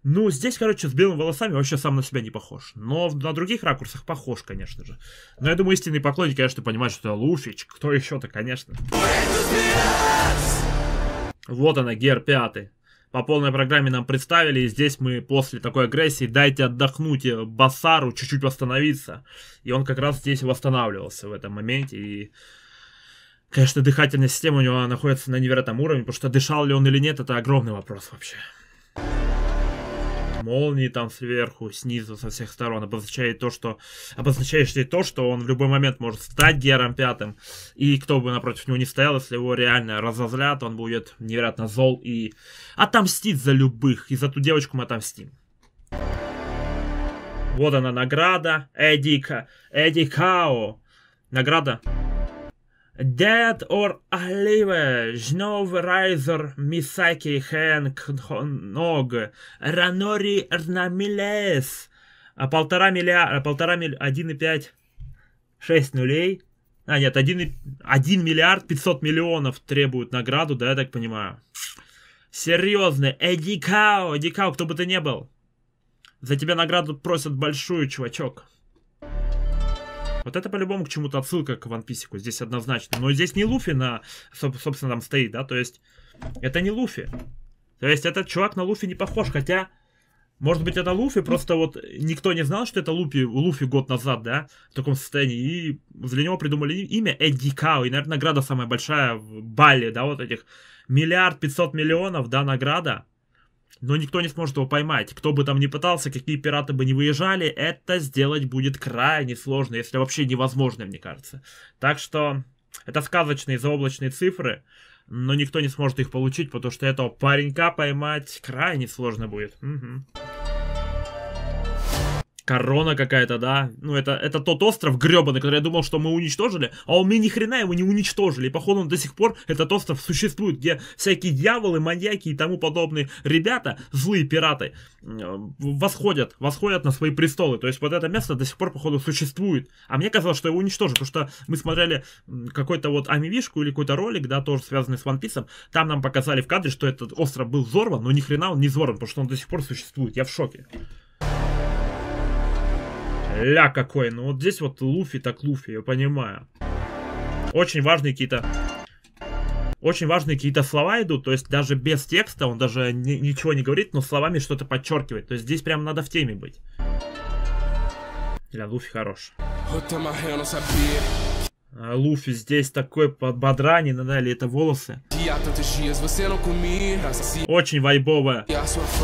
Ну, здесь, короче, с белыми волосами вообще сам на себя не похож. Но на других ракурсах похож, конечно же. Но я думаю, истинный поклонник, конечно, понимает, что это Луфич. Кто еще-то, конечно. Вот она, Гер пятый по полной программе нам представили, и здесь мы после такой агрессии дайте отдохнуть э, Басару, чуть-чуть восстановиться. И он как раз здесь восстанавливался в этом моменте, и... Конечно, дыхательная система у него находится на невероятном уровне, потому что дышал ли он или нет, это огромный вопрос вообще молнии там сверху, снизу, со всех сторон, обозначает то, что обозначающий то, что он в любой момент может стать Гером Пятым, и кто бы напротив него не стоял, если его реально разозлят, он будет невероятно зол и отомстит за любых, и за ту девочку мы отомстим. Вот она награда, Эдика, Эдикао, награда. Dead or Alive, Жнов Райзер, Мисаки Хэнк Ног, Ранори Рнамилес, полтора миллиарда, полтора миллиарда, пять, шесть нулей. А, нет, один, один миллиард пятьсот миллионов требуют награду, да, я так понимаю. Серьезно, Эдикао, Эдикао, кто бы ты ни был. За тебя награду просят большую, чувачок. Вот это по-любому к чему-то отсылка к One Piece. Здесь однозначно. Но здесь не Луфи на, собственно, там стоит, да? То есть это не Луфи. То есть этот чувак на Луфи не похож, хотя... Может быть, это Луфи, ну, просто вот никто не знал, что это Луфи, Луфи год назад, да, в таком состоянии. И для него придумали имя Эдди Као. И, наверное, награда самая большая в Бали, да, вот этих миллиард пятьсот миллионов, да, награда но никто не сможет его поймать. Кто бы там ни пытался, какие пираты бы не выезжали, это сделать будет крайне сложно, если вообще невозможно, мне кажется. Так что это сказочные заоблачные цифры, но никто не сможет их получить, потому что этого паренька поймать крайне сложно будет. Угу. Корона какая-то, да. Ну, это, это тот остров гребаный, который я думал, что мы уничтожили, а он, мы ни хрена его не уничтожили. И, походу, он до сих пор, этот остров существует, где всякие дьяволы, маньяки и тому подобные ребята, злые пираты, восходят, восходят на свои престолы. То есть, вот это место до сих пор, походу, существует. А мне казалось, что его уничтожили, потому что мы смотрели какой-то вот амивишку или какой-то ролик, да, тоже связанный с One Piece, там нам показали в кадре, что этот остров был взорван, но ни хрена он не взорван, потому что он до сих пор существует. Я в шоке ля какой. Ну вот здесь вот Луфи так Луфи, я понимаю. Очень важные какие-то... Очень важные какие-то слова идут, то есть даже без текста он даже ни ничего не говорит, но словами что-то подчеркивает. То есть здесь прям надо в теме быть. Для Луфи хорош. Э, Луфи здесь такой подбодранин, да, или это волосы. Очень вайбовая.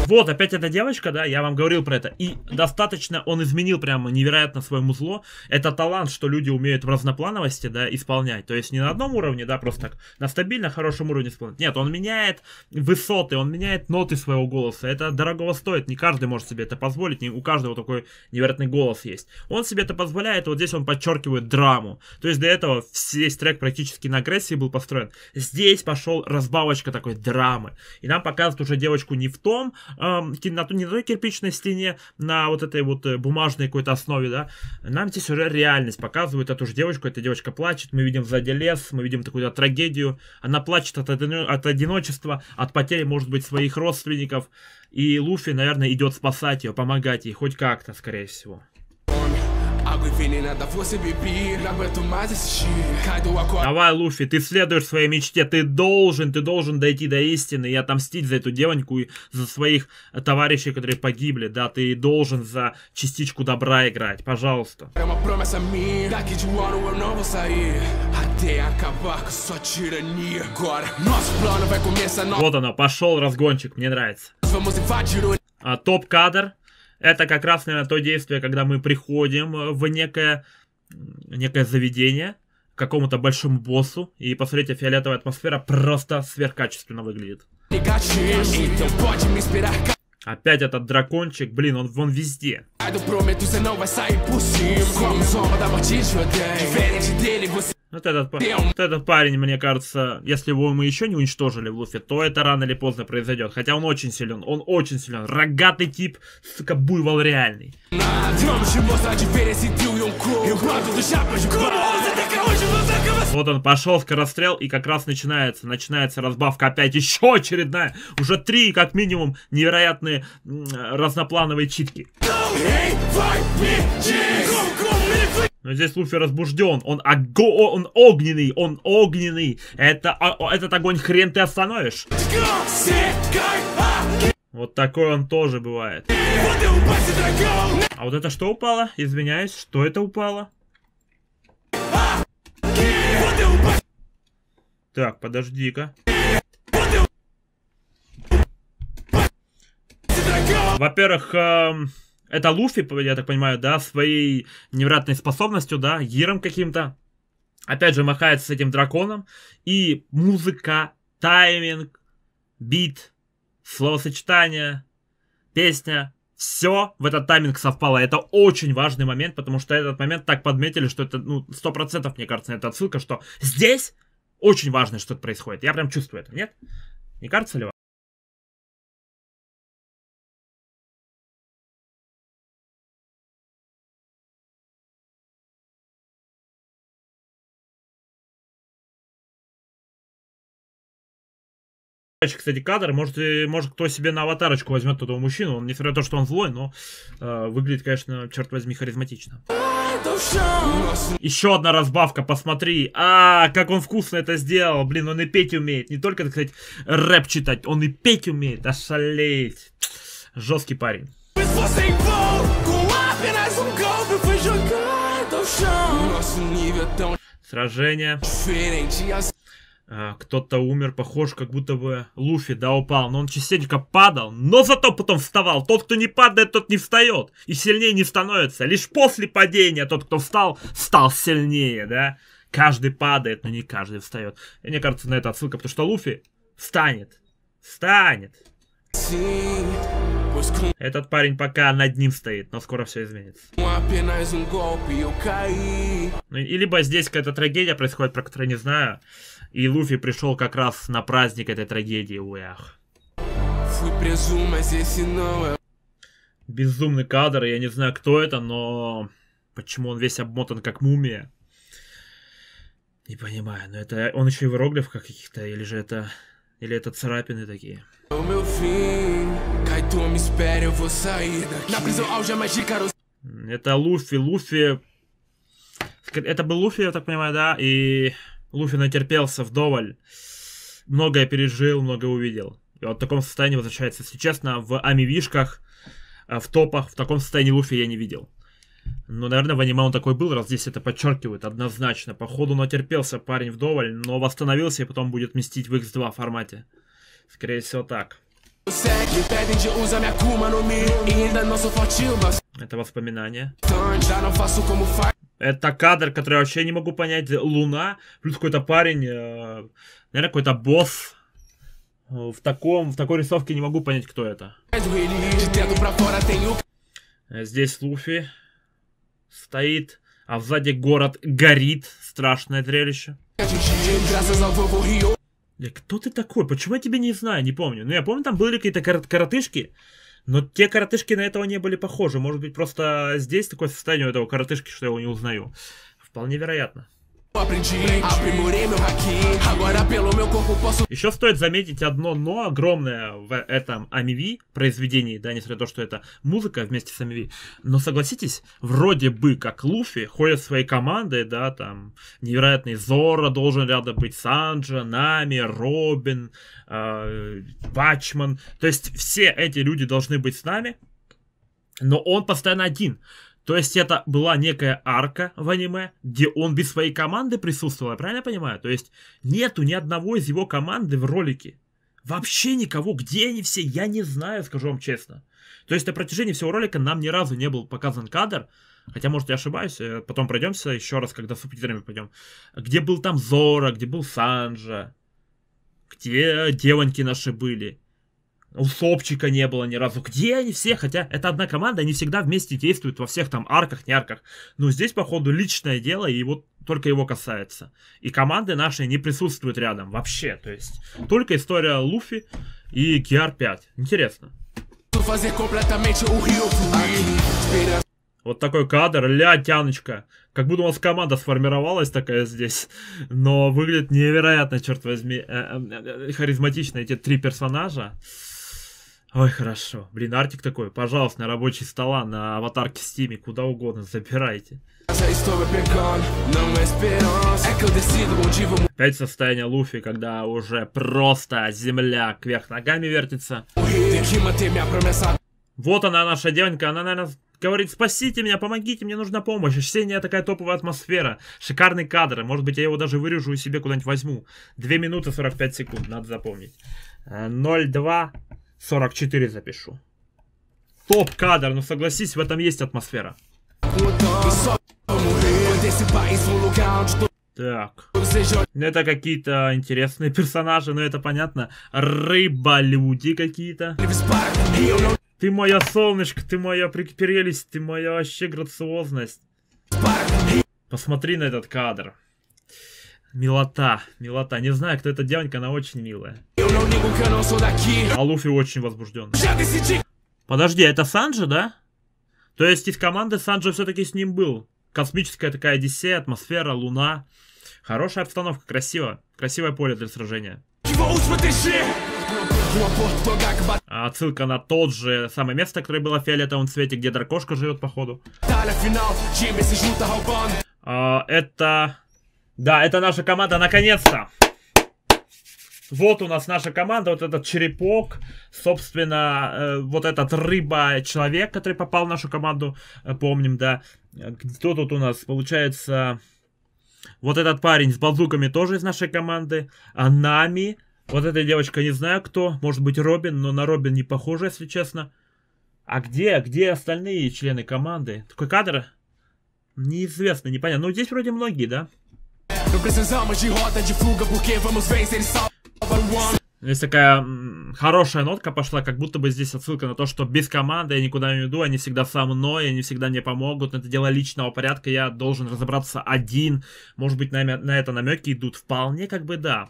Вот, опять эта девочка, да, я вам говорил про это. И достаточно он изменил прямо невероятно свое музло. Это талант, что люди умеют в разноплановости, да, исполнять. То есть не на одном уровне, да, просто так, на стабильно хорошем уровне исполнять. Нет, он меняет высоты, он меняет ноты своего голоса. Это дорогого стоит, не каждый может себе это позволить, не у каждого такой невероятный голос есть. Он себе это позволяет, вот здесь он подчеркивает драму. То есть до этого весь трек практически на агрессии был построен. Здесь пошел разбавочка такой драмы. И нам показывают уже девочку не в том, э, на, не на той кирпичной стене, на вот этой вот э, бумажной какой-то основе, да. Нам здесь уже реальность показывают эту же девочку, эта девочка плачет, мы видим сзади лес, мы видим такую трагедию. Она плачет от, от одиночества, от потери, может быть, своих родственников. И Луфи, наверное, идет спасать ее, помогать ей хоть как-то, скорее всего. Много вины надо в себе пить, нам эту мазь Давай, Луфи, ты следуешь своей мечте, ты должен, ты должен дойти до истины и отомстить за эту девоньку и за своих э, товарищей, которые погибли, да, ты должен за частичку добра играть, пожалуйста. Вот она, пошел разгончик, мне нравится. А топ-кадр это как раз, наверное, то действие, когда мы приходим э, в некое, некое заведение, к какому-то большому боссу, и, посмотрите, фиолетовая атмосфера просто сверхкачественно выглядит. Опять этот дракончик, блин, он вон везде. Вот этот, вот этот парень, мне кажется, если его мы еще не уничтожили в Луфе, то это рано или поздно произойдет. Хотя он очень силен, он очень силен. Рогатый тип, сука, буйвол реальный. Вот он пошел, скорострел, и как раз начинается, начинается разбавка опять, еще очередная. Уже три, как минимум, невероятные э, разноплановые читки. Don't hate, fight но здесь Луфи разбужден, он, ого он огненный, он огненный. Это, а, этот огонь хрен ты остановишь. Вот такой он тоже бывает. А вот это что упало? Извиняюсь, что это упало? Так, подожди-ка. Во-первых, эм... Это Луфи, я так понимаю, да, своей невероятной способностью, да, гиром каким-то. Опять же, махается с этим драконом. И музыка, тайминг, бит, словосочетание, песня, все в этот тайминг совпало. Это очень важный момент, потому что этот момент так подметили, что это, ну, процентов мне кажется, это отсылка, что здесь очень важно, что то происходит. Я прям чувствую это, нет? Не кажется ли вам? кстати, кадр. Может, и, может, кто себе на аватарочку возьмет этого мужчину. Он, несмотря на то, что он злой, но э, выглядит, конечно, черт возьми, харизматично. Еще одна разбавка, посмотри. А, как он вкусно это сделал. Блин, он и петь умеет. Не только, так сказать, рэп читать, он и петь умеет. Ошалеть. Жесткий парень. Сражение. Э, кто-то умер, похож, как будто бы Луфи, да, упал, но он частенько падал, но зато потом вставал. Тот, кто не падает, тот не встает и сильнее не становится. Лишь после падения тот, кто встал, стал сильнее, да. Каждый падает, но не каждый встает. И мне кажется, на это отсылка, потому что Луфи встанет, встанет. See этот парень пока над ним стоит, но скоро все изменится. Ну, и либо здесь какая-то трагедия происходит, про которую не знаю, и Луфи пришел как раз на праздник этой трагедии, уях. Безумный кадр, я не знаю, кто это, но почему он весь обмотан как мумия. Не понимаю, но это он еще и в иероглифах каких-то, или же это... Или это царапины такие. Vai, toma, espere, eu vou sair daqui. Na Это Луфи, Луфи... Это был Луфи, я так понимаю, да? И Луфи натерпелся вдоволь. Многое пережил, многое увидел. И вот в таком состоянии возвращается. Если честно, в амивишках, в топах, в таком состоянии Луфи я не видел. Ну, наверное, в аниме он такой был, раз здесь это подчеркивают однозначно. Походу, натерпелся парень вдоволь, но восстановился и потом будет мстить в X2 формате. Скорее всего, так. Это воспоминание. Это кадр, который я вообще не могу понять. Луна, плюс какой-то парень, э, наверное, какой-то босс. Э, в таком, в такой рисовке не могу понять, кто это. Э, здесь Луфи стоит, а сзади город горит. Страшное зрелище. Бля, кто ты такой? Почему я тебя не знаю? Не помню. Ну, я помню, там были какие-то кор- коротышки, но те коротышки на этого не были похожи. Может быть, просто здесь такое состояние у этого коротышки, что я его не узнаю. Вполне вероятно. Еще стоит заметить одно но огромное в этом Амиви произведении, да, несмотря на то, что это музыка вместе с Амиви. Но согласитесь, вроде бы как Луфи ходит своей командой, да, там невероятный Зора должен рядом быть, Санджа, Нами, Робин, э, То есть все эти люди должны быть с нами, но он постоянно один. То есть это была некая арка в аниме, где он без своей команды присутствовал, я правильно понимаю? То есть нету ни одного из его команды в ролике. Вообще никого, где они все, я не знаю, скажу вам честно. То есть на протяжении всего ролика нам ни разу не был показан кадр, хотя, может, я ошибаюсь, э, потом пройдемся еще раз, когда с субтитрами пойдем, где был там Зора, где был Санджа, где девоньки наши были. Усопчика не было ни разу. Где они все? Хотя это одна команда, они всегда вместе действуют во всех там арках, не арках. Но здесь, походу, личное дело, и вот только его касается. И команды наши не присутствуют рядом вообще. То есть только история Луфи и GR5. Интересно. Вот такой кадр, ля, тяночка. Как будто у нас команда сформировалась такая здесь. Но выглядит невероятно, черт возьми, э, э, э, харизматично эти три персонажа. Ой, хорошо. Блин, Артик такой, пожалуйста, на рабочий стола, на аватарке в стиме, куда угодно, забирайте. Опять состояние Луфи, когда уже просто земля кверх ногами вертится. Вот она, наша девонька, она, наверное, говорит, спасите меня, помогите, мне нужна помощь. Ощущение такая топовая атмосфера. Шикарный кадр. Может быть, я его даже вырежу и себе куда-нибудь возьму. 2 минуты 45 секунд, надо запомнить. 0-2 э, 44 запишу. Топ кадр, ну согласись, в этом есть атмосфера. Так. Ну, это какие-то интересные персонажи, но ну, это понятно. Рыба, люди какие-то. Ты моя солнышко, ты моя прелесть, ты моя вообще грациозность. Посмотри на этот кадр. Милота, милота. Не знаю, кто эта девочка, она очень милая. А Луфи очень возбужден. Подожди, это Санджи, да? То есть из команды Санджи все-таки с ним был. Космическая такая Одиссея, атмосфера, луна. Хорошая обстановка, красиво. Красивое поле для сражения. А отсылка на тот же самое место, которое было в фиолетовом цвете, где дракошка живет, походу. А, это... Да, это наша команда, наконец-то! вот у нас наша команда, вот этот черепок, собственно, э, вот этот рыба-человек, который попал в нашу команду, э, помним, да. Кто тут у нас? Получается, вот этот парень с базуками тоже из нашей команды, а нами... Вот эта девочка, не знаю кто, может быть Робин, но на Робин не похоже, если честно. А где, где остальные члены команды? Такой кадр неизвестно, непонятно. Ну, здесь вроде многие, да? есть такая хорошая нотка пошла, как будто бы здесь отсылка на то, что без команды я никуда не иду, они всегда со мной, они всегда мне помогут, это дело личного порядка, я должен разобраться один. Может быть, на, на это намеки идут? Вполне как бы да.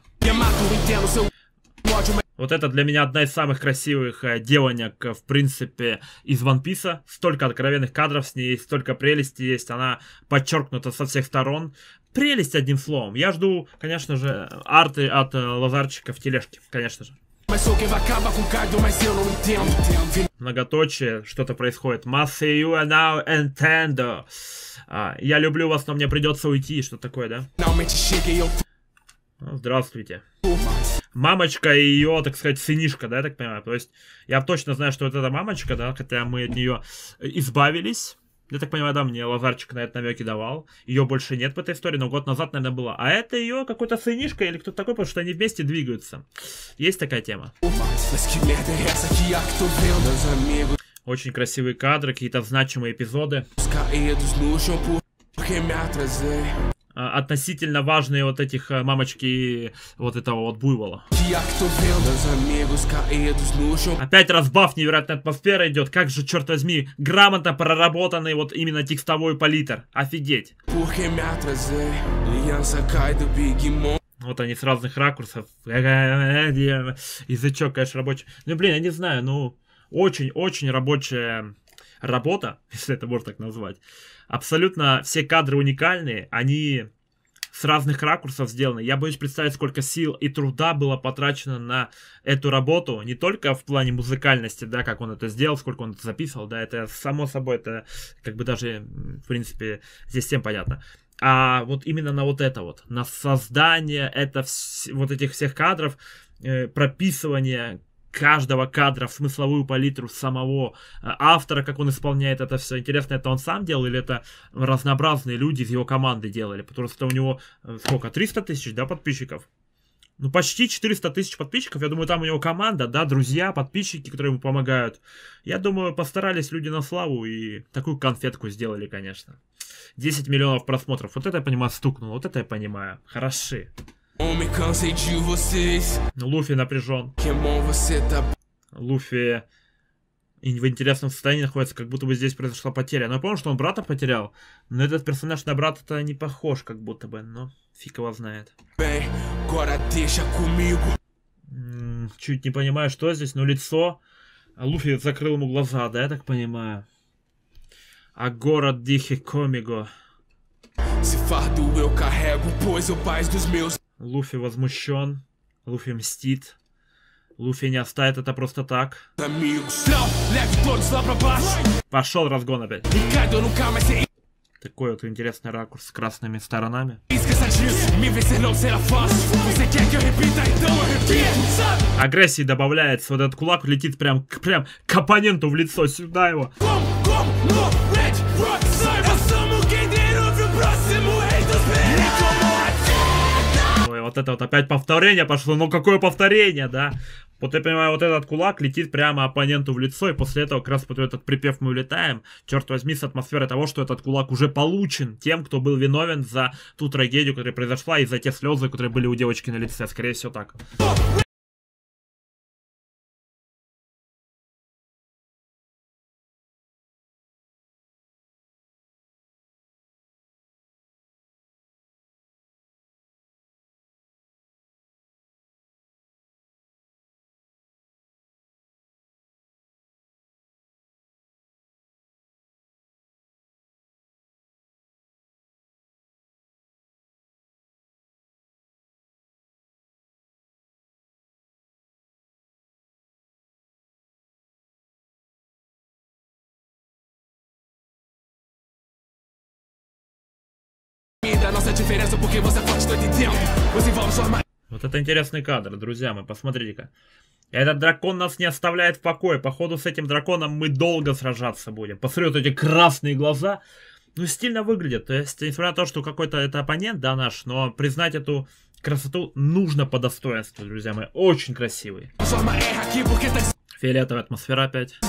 Вот это для меня одна из самых красивых э, девонек, э, в принципе, из One Piece. Столько откровенных кадров с ней, столько прелести есть. Она подчеркнута со всех сторон. Прелесть, одним словом. Я жду, конечно же, арты от э, Лазарчика в тележке, конечно же. Многоточие, что-то происходит. Must you now entendo. А, я люблю вас, но мне придется уйти. Что такое, да? Ну, здравствуйте. Мамочка и ее, так сказать, сынишка, да, я так понимаю. То есть я точно знаю, что вот эта мамочка, да, хотя мы от нее избавились. Я так понимаю, да, мне Лазарчик на это намеки давал. Ее больше нет в этой истории, но год назад, наверное, была. А это ее какой-то сынишка или кто-то такой, потому что они вместе двигаются. Есть такая тема. Очень красивые кадры, какие-то значимые эпизоды. А, относительно важные вот этих э, мамочки вот этого вот буйвола. Опять разбав баф невероятная атмосфера идет. Как же, черт возьми, грамотно проработанный вот именно текстовой палитр. Офигеть. Вот они с разных ракурсов. Язычок, конечно, рабочий. Ну, блин, я не знаю, ну, очень-очень рабочая работа, если это можно так назвать. Абсолютно все кадры уникальные, они с разных ракурсов сделаны. Я боюсь представить, сколько сил и труда было потрачено на эту работу, не только в плане музыкальности, да, как он это сделал, сколько он это записывал, да, это само собой, это как бы даже, в принципе, здесь всем понятно. А вот именно на вот это вот, на создание это, вот этих всех кадров, э, прописывание каждого кадра в смысловую палитру самого э, автора, как он исполняет это все. Интересно, это он сам делал или это разнообразные люди из его команды делали? Потому что у него э, сколько, 300 тысяч, да, подписчиков? Ну, почти 400 тысяч подписчиков. Я думаю, там у него команда, да, друзья, подписчики, которые ему помогают. Я думаю, постарались люди на славу и такую конфетку сделали, конечно. 10 миллионов просмотров. Вот это я понимаю, стукнуло. Вот это я понимаю. Хороши. Eu Луфи напряжен. Луфи в интересном состоянии находится, как будто бы здесь произошла потеря. Но я помню, что он брата потерял, но этот персонаж на брата-то не похож, как будто бы, но фиг его знает. чуть не понимаю, что здесь, но лицо... Луфи закрыл ему глаза, да, я так понимаю? А город Дихи Комиго. Esse fardo eu carrego, pois eu paz dos meus. Луфи возмущен. Луфи мстит. Луфи не оставит это просто так. Пошел разгон опять. Такой вот интересный ракурс с красными сторонами. Агрессии добавляется. Вот этот кулак летит прям, прям к оппоненту в лицо. Сюда его. вот это вот опять повторение пошло. Ну какое повторение, да? Вот я понимаю, вот этот кулак летит прямо оппоненту в лицо, и после этого как раз под этот припев мы улетаем. Черт возьми, с атмосферы того, что этот кулак уже получен тем, кто был виновен за ту трагедию, которая произошла, и за те слезы, которые были у девочки на лице. Скорее всего, так. Вот это интересный кадр, друзья мои, посмотрите-ка. Этот дракон нас не оставляет в покое. Походу, с этим драконом мы долго сражаться будем. Посмотрите вот эти красные глаза. Ну, стильно выглядят. То есть, несмотря на то, что какой-то это оппонент, да, наш, но признать эту красоту нужно по достоинству, друзья мои. Очень красивый. Э, Фиолетовая атмосфера опять.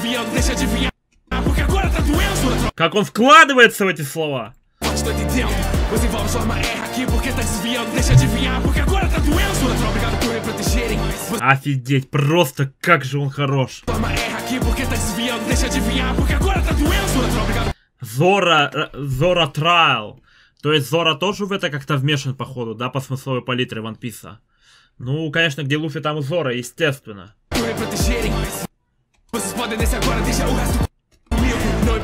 Как он вкладывается в эти слова? estou de dentro envolve só uma R aqui porque tá desviando Deixa adivinhar porque agora tá doendo Natural, obrigado por me protegerem Офигеть, просто как же он хорош e Зора, э, Зора Трайл То есть Зора тоже в это как-то вмешан походу, да, по смысловой палитре One Piece Ну, конечно, где Луфи, там и Зора, естественно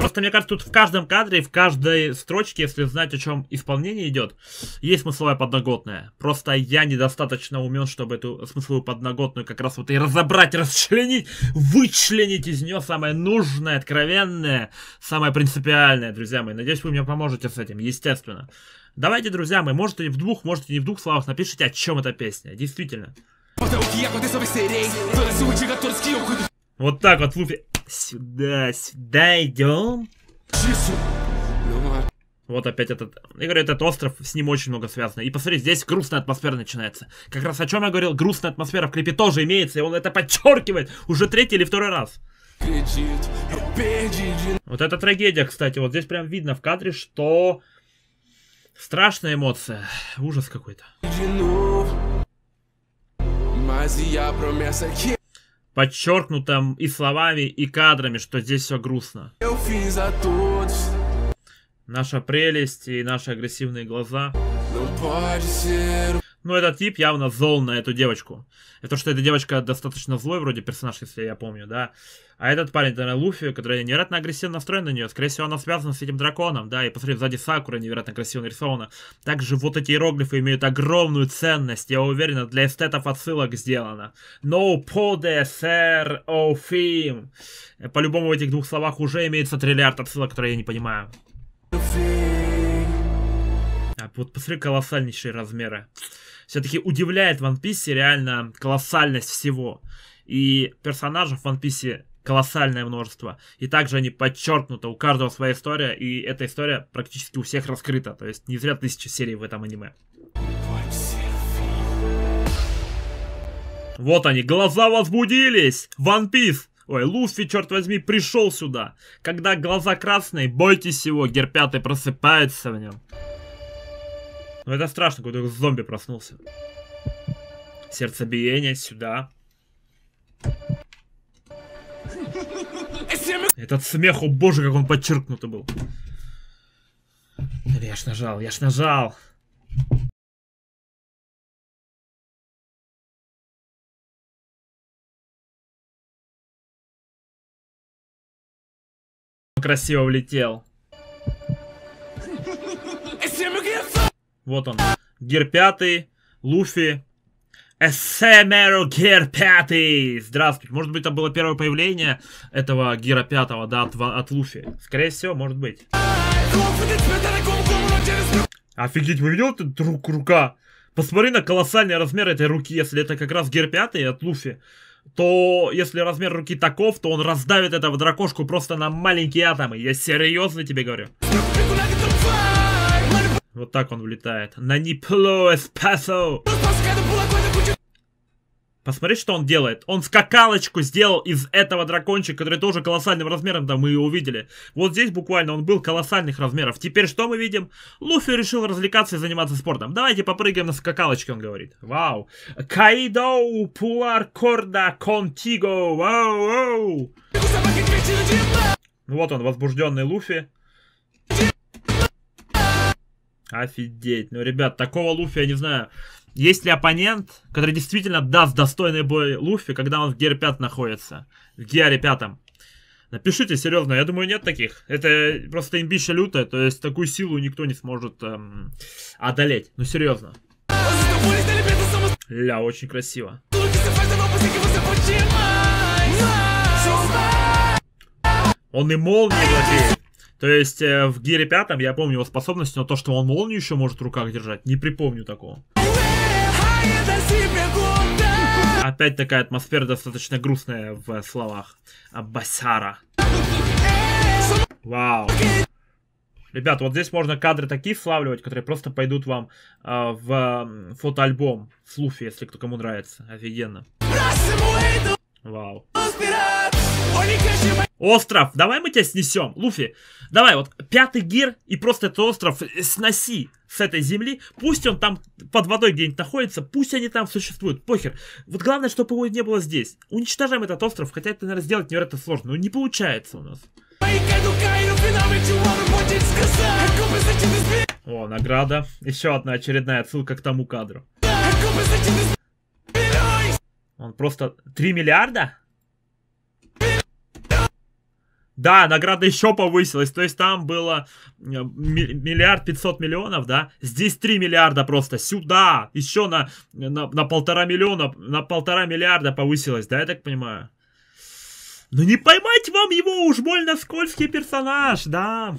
просто, мне кажется, тут в каждом кадре, в каждой строчке, если знать, о чем исполнение идет, есть смысловая подноготная. Просто я недостаточно умен, чтобы эту смысловую подноготную как раз вот и разобрать, расчленить, вычленить из нее самое нужное, откровенное, самое принципиальное, друзья мои. Надеюсь, вы мне поможете с этим, естественно. Давайте, друзья мои, может и в двух, может и не в двух словах напишите, о чем эта песня. Действительно. Вот так вот, Луфи. Сюда, сюда идем. Вот опять этот... Я говорю, этот остров с ним очень много связано. И посмотри, здесь грустная атмосфера начинается. Как раз о чем я говорил, грустная атмосфера в клипе тоже имеется, и он это подчеркивает уже третий или второй раз. Вот эта трагедия, кстати. Вот здесь прям видно в кадре, что... Страшная эмоция. Ужас какой-то подчеркнутым и словами, и кадрами, что здесь все грустно. Наша прелесть и наши агрессивные глаза. Ну, но ну, этот тип явно зол на эту девочку. Это то, что эта девочка достаточно злой вроде персонаж, если я помню, да. А этот парень, наверное, Луфи, который невероятно агрессивно настроен на нее. Скорее всего, она связана с этим драконом, да. И посмотри, сзади Сакура невероятно красиво нарисована. Также вот эти иероглифы имеют огромную ценность. Я уверен, для эстетов отсылок сделано. No pode ser ofim. По-любому в этих двух словах уже имеется триллиард отсылок, которые я не понимаю. А вот посмотри колоссальнейшие размеры все-таки удивляет в One Piece реально колоссальность всего. И персонажей в One Piece колоссальное множество. И также они подчеркнуты, у каждого своя история, и эта история практически у всех раскрыта. То есть не зря тысяча серий в этом аниме. Вот они, глаза возбудились! One Piece! Ой, Луфи, черт возьми, пришел сюда. Когда глаза красные, бойтесь его, Гер Пятый просыпается в нем. Но ну, это страшно, когда зомби проснулся. Сердцебиение сюда. Этот смех, о боже, как он подчеркнутый был. я ж нажал, я ж нажал. Красиво влетел. Вот он. Гир 5, Луфи. Эсэмеро Гир 5! Здравствуйте. Может быть, это было первое появление этого Гира 5, да, от, от Луфи. Скорее всего, может быть. Офигеть, вы видел этот рук, рука? Посмотри на колоссальный размер этой руки, если это как раз Гир 5 от Луфи то если размер руки таков, то он раздавит этого дракошку просто на маленькие атомы. Я серьезно тебе говорю. Вот так он влетает. На непло эспасо! Посмотри, что он делает. Он скакалочку сделал из этого дракончика, который тоже колоссальным размером, да, мы его увидели. Вот здесь буквально он был колоссальных размеров. Теперь что мы видим? Луфи решил развлекаться и заниматься спортом. Давайте попрыгаем на скакалочке, он говорит. Вау. Кайдоу пулар корда контиго. Вау, вау. Вот он, возбужденный Луфи. Офигеть. Ну, ребят, такого Луфи, я не знаю. Есть ли оппонент, который действительно даст достойный бой Луфи, когда он в Гере 5 находится? В Гере 5. Напишите, серьезно, я думаю, нет таких. Это просто имбиша лютая, то есть такую силу никто не сможет эм, одолеть. Ну, серьезно. Ля, очень красиво. Он и молнией владеет. То есть э, в Гире пятом я помню его способность, но то, что он молнию еще может в руках держать, не припомню такого. Опять такая атмосфера достаточно грустная в словах. Басара. Вау. Ребят, вот здесь можно кадры такие славливать, которые просто пойдут вам э, в э, фотоальбом с Луфи, если кто кому нравится. Офигенно. Вау. Остров, давай мы тебя снесем, Луфи. Давай, вот пятый гир и просто этот остров э, сноси с этой земли. Пусть он там под водой где-нибудь находится, пусть они там существуют, похер. Вот главное, чтобы его не было здесь. Уничтожаем этот остров, хотя это, наверное, сделать невероятно сложно, но не получается у нас. О, награда. Еще одна очередная отсылка к тому кадру. Он просто... 3 миллиарда? Да, награда еще повысилась. То есть там было э, миллиард пятьсот миллионов, да? Здесь три миллиарда просто. Сюда еще на, на, на полтора миллиона, на полтора миллиарда повысилось, да, я так понимаю? Ну не поймать вам его, уж больно скользкий персонаж, да.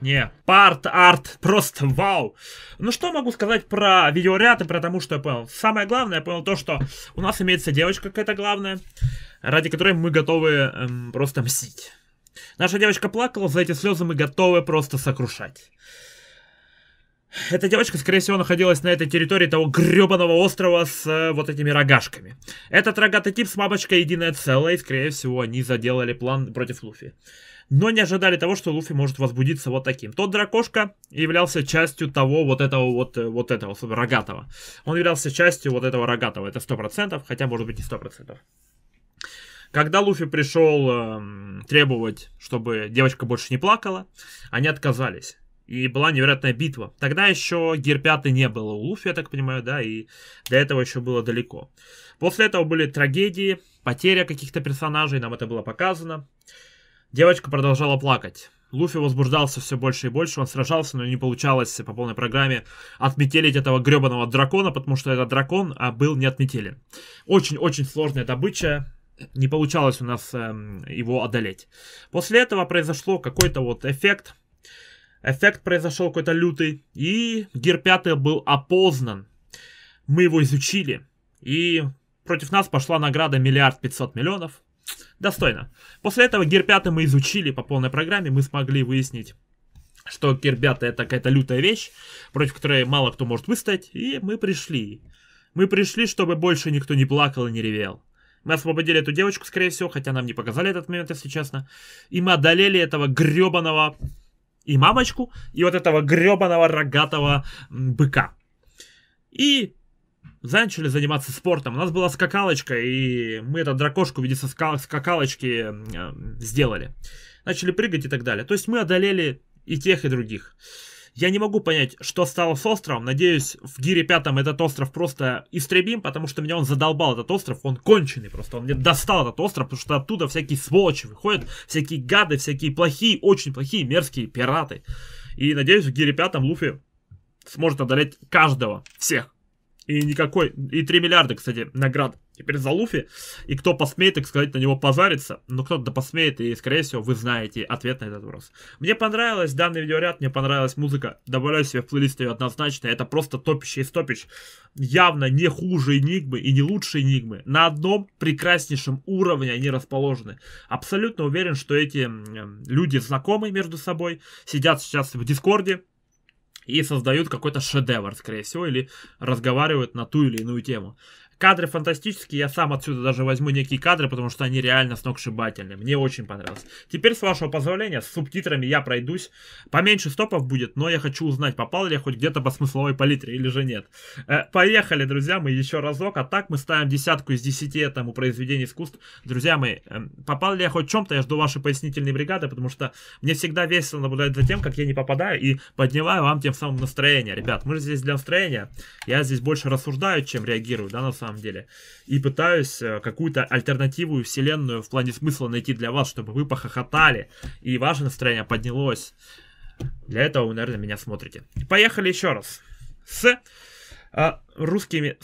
Не, парт-арт, просто вау. Ну что могу сказать про видеоряд и про тому, что я понял? Самое главное, я понял то, что у нас имеется девочка какая-то главная, ради которой мы готовы эм, просто мстить. Наша девочка плакала, за эти слезы мы готовы просто сокрушать. Эта девочка, скорее всего, находилась на этой территории того гребаного острова с э, вот этими рогашками. Этот рогатый тип с бабочкой единое целое, и, скорее всего, они заделали план против Луфи но не ожидали того, что Луфи может возбудиться вот таким. Тот дракошка являлся частью того вот этого вот, э, вот этого рогатого. Он являлся частью вот этого рогатого. Это 100%, хотя может быть и 100%. Когда Луфи пришел э, требовать, чтобы девочка больше не плакала, они отказались. И была невероятная битва. Тогда еще Гир 5 не было у Луфи, я так понимаю, да, и до этого еще было далеко. После этого были трагедии, потеря каких-то персонажей, нам это было показано. Девочка продолжала плакать. Луфи возбуждался все больше и больше, он сражался, но не получалось по полной программе отметелить этого гребаного дракона, потому что этот дракон а, был не отметелен. Очень-очень сложная добыча, не получалось у нас э, его одолеть. После этого произошло какой-то вот эффект, эффект произошел какой-то лютый, и Гир 5 был опознан, мы его изучили, и против нас пошла награда миллиард пятьсот миллионов, Достойно. После этого гир 5 мы изучили по полной программе, мы смогли выяснить, что гир 5 это какая-то лютая вещь, против которой мало кто может выстоять, и мы пришли. Мы пришли, чтобы больше никто не плакал и не ревел. Мы освободили эту девочку, скорее всего, хотя нам не показали этот момент, если честно. И мы одолели этого гребаного и мамочку, и вот этого гребаного рогатого быка. И начали заниматься спортом. У нас была скакалочка, и мы эту дракошку в виде скакалочки э, сделали. Начали прыгать и так далее. То есть мы одолели и тех, и других. Я не могу понять, что стало с островом. Надеюсь, в Гире Пятом этот остров просто истребим, потому что меня он задолбал, этот остров. Он конченый просто. Он мне достал этот остров, потому что оттуда всякие сволочи выходят, всякие гады, всякие плохие, очень плохие, мерзкие пираты. И надеюсь, в Гире Пятом Луфи сможет одолеть каждого, всех. И никакой... И 3 миллиарда, кстати, наград теперь за Луфи. И кто посмеет, так сказать, на него позариться. Ну, кто-то да посмеет, и, скорее всего, вы знаете ответ на этот вопрос. Мне понравилось данный видеоряд, мне понравилась музыка. Добавляю себе в плейлист ее однозначно. Это просто топище из топищ. Явно не хуже Энигмы и не лучше Энигмы. На одном прекраснейшем уровне они расположены. Абсолютно уверен, что эти люди знакомы между собой. Сидят сейчас в Дискорде, и создают какой-то шедевр, скорее всего, или разговаривают на ту или иную тему. Кадры фантастические, я сам отсюда даже возьму некие кадры, потому что они реально сногсшибательные. Мне очень понравилось. Теперь, с вашего позволения, с субтитрами я пройдусь. Поменьше стопов будет, но я хочу узнать, попал ли я хоть где-то по смысловой палитре или же нет. Э, поехали, друзья мои, еще разок. А так мы ставим десятку из десяти этому произведению искусств. Друзья мои, э, попал ли я хоть чем-то, я жду вашей пояснительной бригады, потому что мне всегда весело наблюдать за тем, как я не попадаю и поднимаю вам тем самым настроение. Ребят, мы же здесь для настроения. Я здесь больше рассуждаю, чем реагирую, да, на самом самом деле. И пытаюсь э, какую-то альтернативную вселенную в плане смысла найти для вас, чтобы вы похохотали и ваше настроение поднялось. Для этого вы, наверное, меня смотрите. Поехали еще раз с э, русскими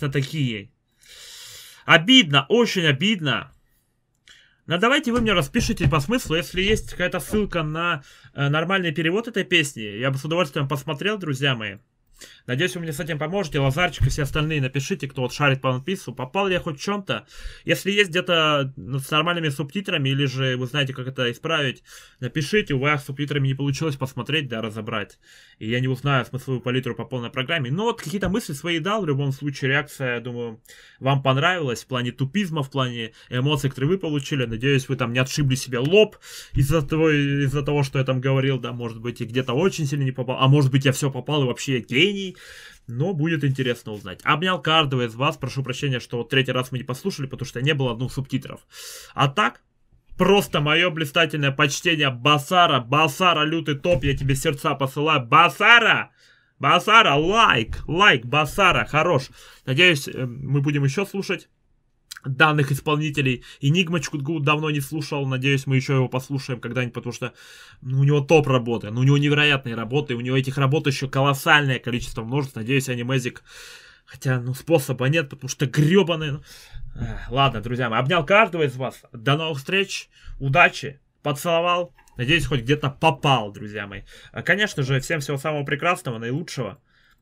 на такие. Обидно, очень обидно. Но ну, давайте вы мне распишите по смыслу, если есть какая-то ссылка на э, нормальный перевод этой песни. Я бы с удовольствием посмотрел, друзья мои. Надеюсь, вы мне с этим поможете. Лазарчик и все остальные напишите, кто вот шарит по One Попал ли я хоть в чем-то? Если есть где-то ну, с нормальными субтитрами, или же вы знаете, как это исправить, напишите. У вас с субтитрами не получилось посмотреть, да, разобрать. И я не узнаю смысловую палитру по полной программе. Но ну, вот какие-то мысли свои дал. В любом случае, реакция, я думаю, вам понравилась. В плане тупизма, в плане эмоций, которые вы получили. Надеюсь, вы там не отшибли себе лоб из-за того, из за того, что я там говорил. Да, может быть, и где-то очень сильно не попал. А может быть, я все попал и вообще я гей впечатлений. Но будет интересно узнать. Обнял каждого из вас. Прошу прощения, что вот третий раз мы не послушали, потому что не было, ну, субтитров. А так, просто мое блистательное почтение Басара. Басара, лютый топ, я тебе сердца посылаю. Басара! Басара, лайк! Лайк, Басара, хорош. Надеюсь, эм, мы будем еще слушать данных исполнителей. Enigma Чкутгу давно не слушал, надеюсь, мы еще его послушаем когда-нибудь, потому что ну, у него топ работы, ну, у него невероятные работы, у него этих работ еще колоссальное количество множество, надеюсь, анимезик Хотя, ну, способа нет, потому что гребаные. Ну, ладно, друзья, мои, обнял каждого из вас. До новых встреч, удачи, поцеловал. Надеюсь, хоть где-то попал, друзья мои. А, конечно же, всем всего самого прекрасного, наилучшего.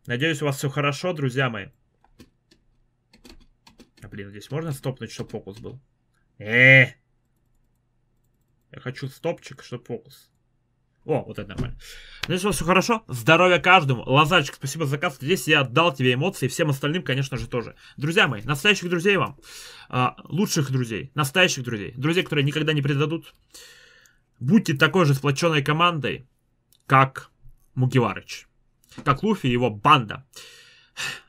Надеюсь, у вас все хорошо, друзья мои блин, здесь можно стопнуть, чтобы фокус был? Э, -э, э Я хочу стопчик, чтобы фокус. О, вот это нормально. у вас все хорошо? Здоровья каждому. Лазальчик, спасибо за заказ. Здесь я отдал тебе эмоции, всем остальным, конечно же, тоже. Друзья мои, настоящих друзей вам. А, лучших друзей, настоящих друзей. Друзей, которые никогда не предадут. Будьте такой же сплоченной командой, как Мугиварыч. Как Луфи и его банда.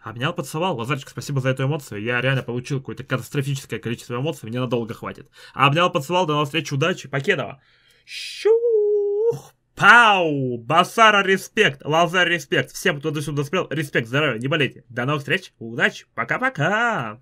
А меня поцеловал. Лазарчик, спасибо за эту эмоцию. Я реально получил какое-то катастрофическое количество эмоций. Мне надолго хватит. А обнял, поцеловал. До новых встреч. Удачи. Покедова. Щух. Пау! Басара, респект! Лазар, респект! Всем, кто до сюда успел, респект, здоровья, не болейте. До новых встреч, удачи, пока-пока!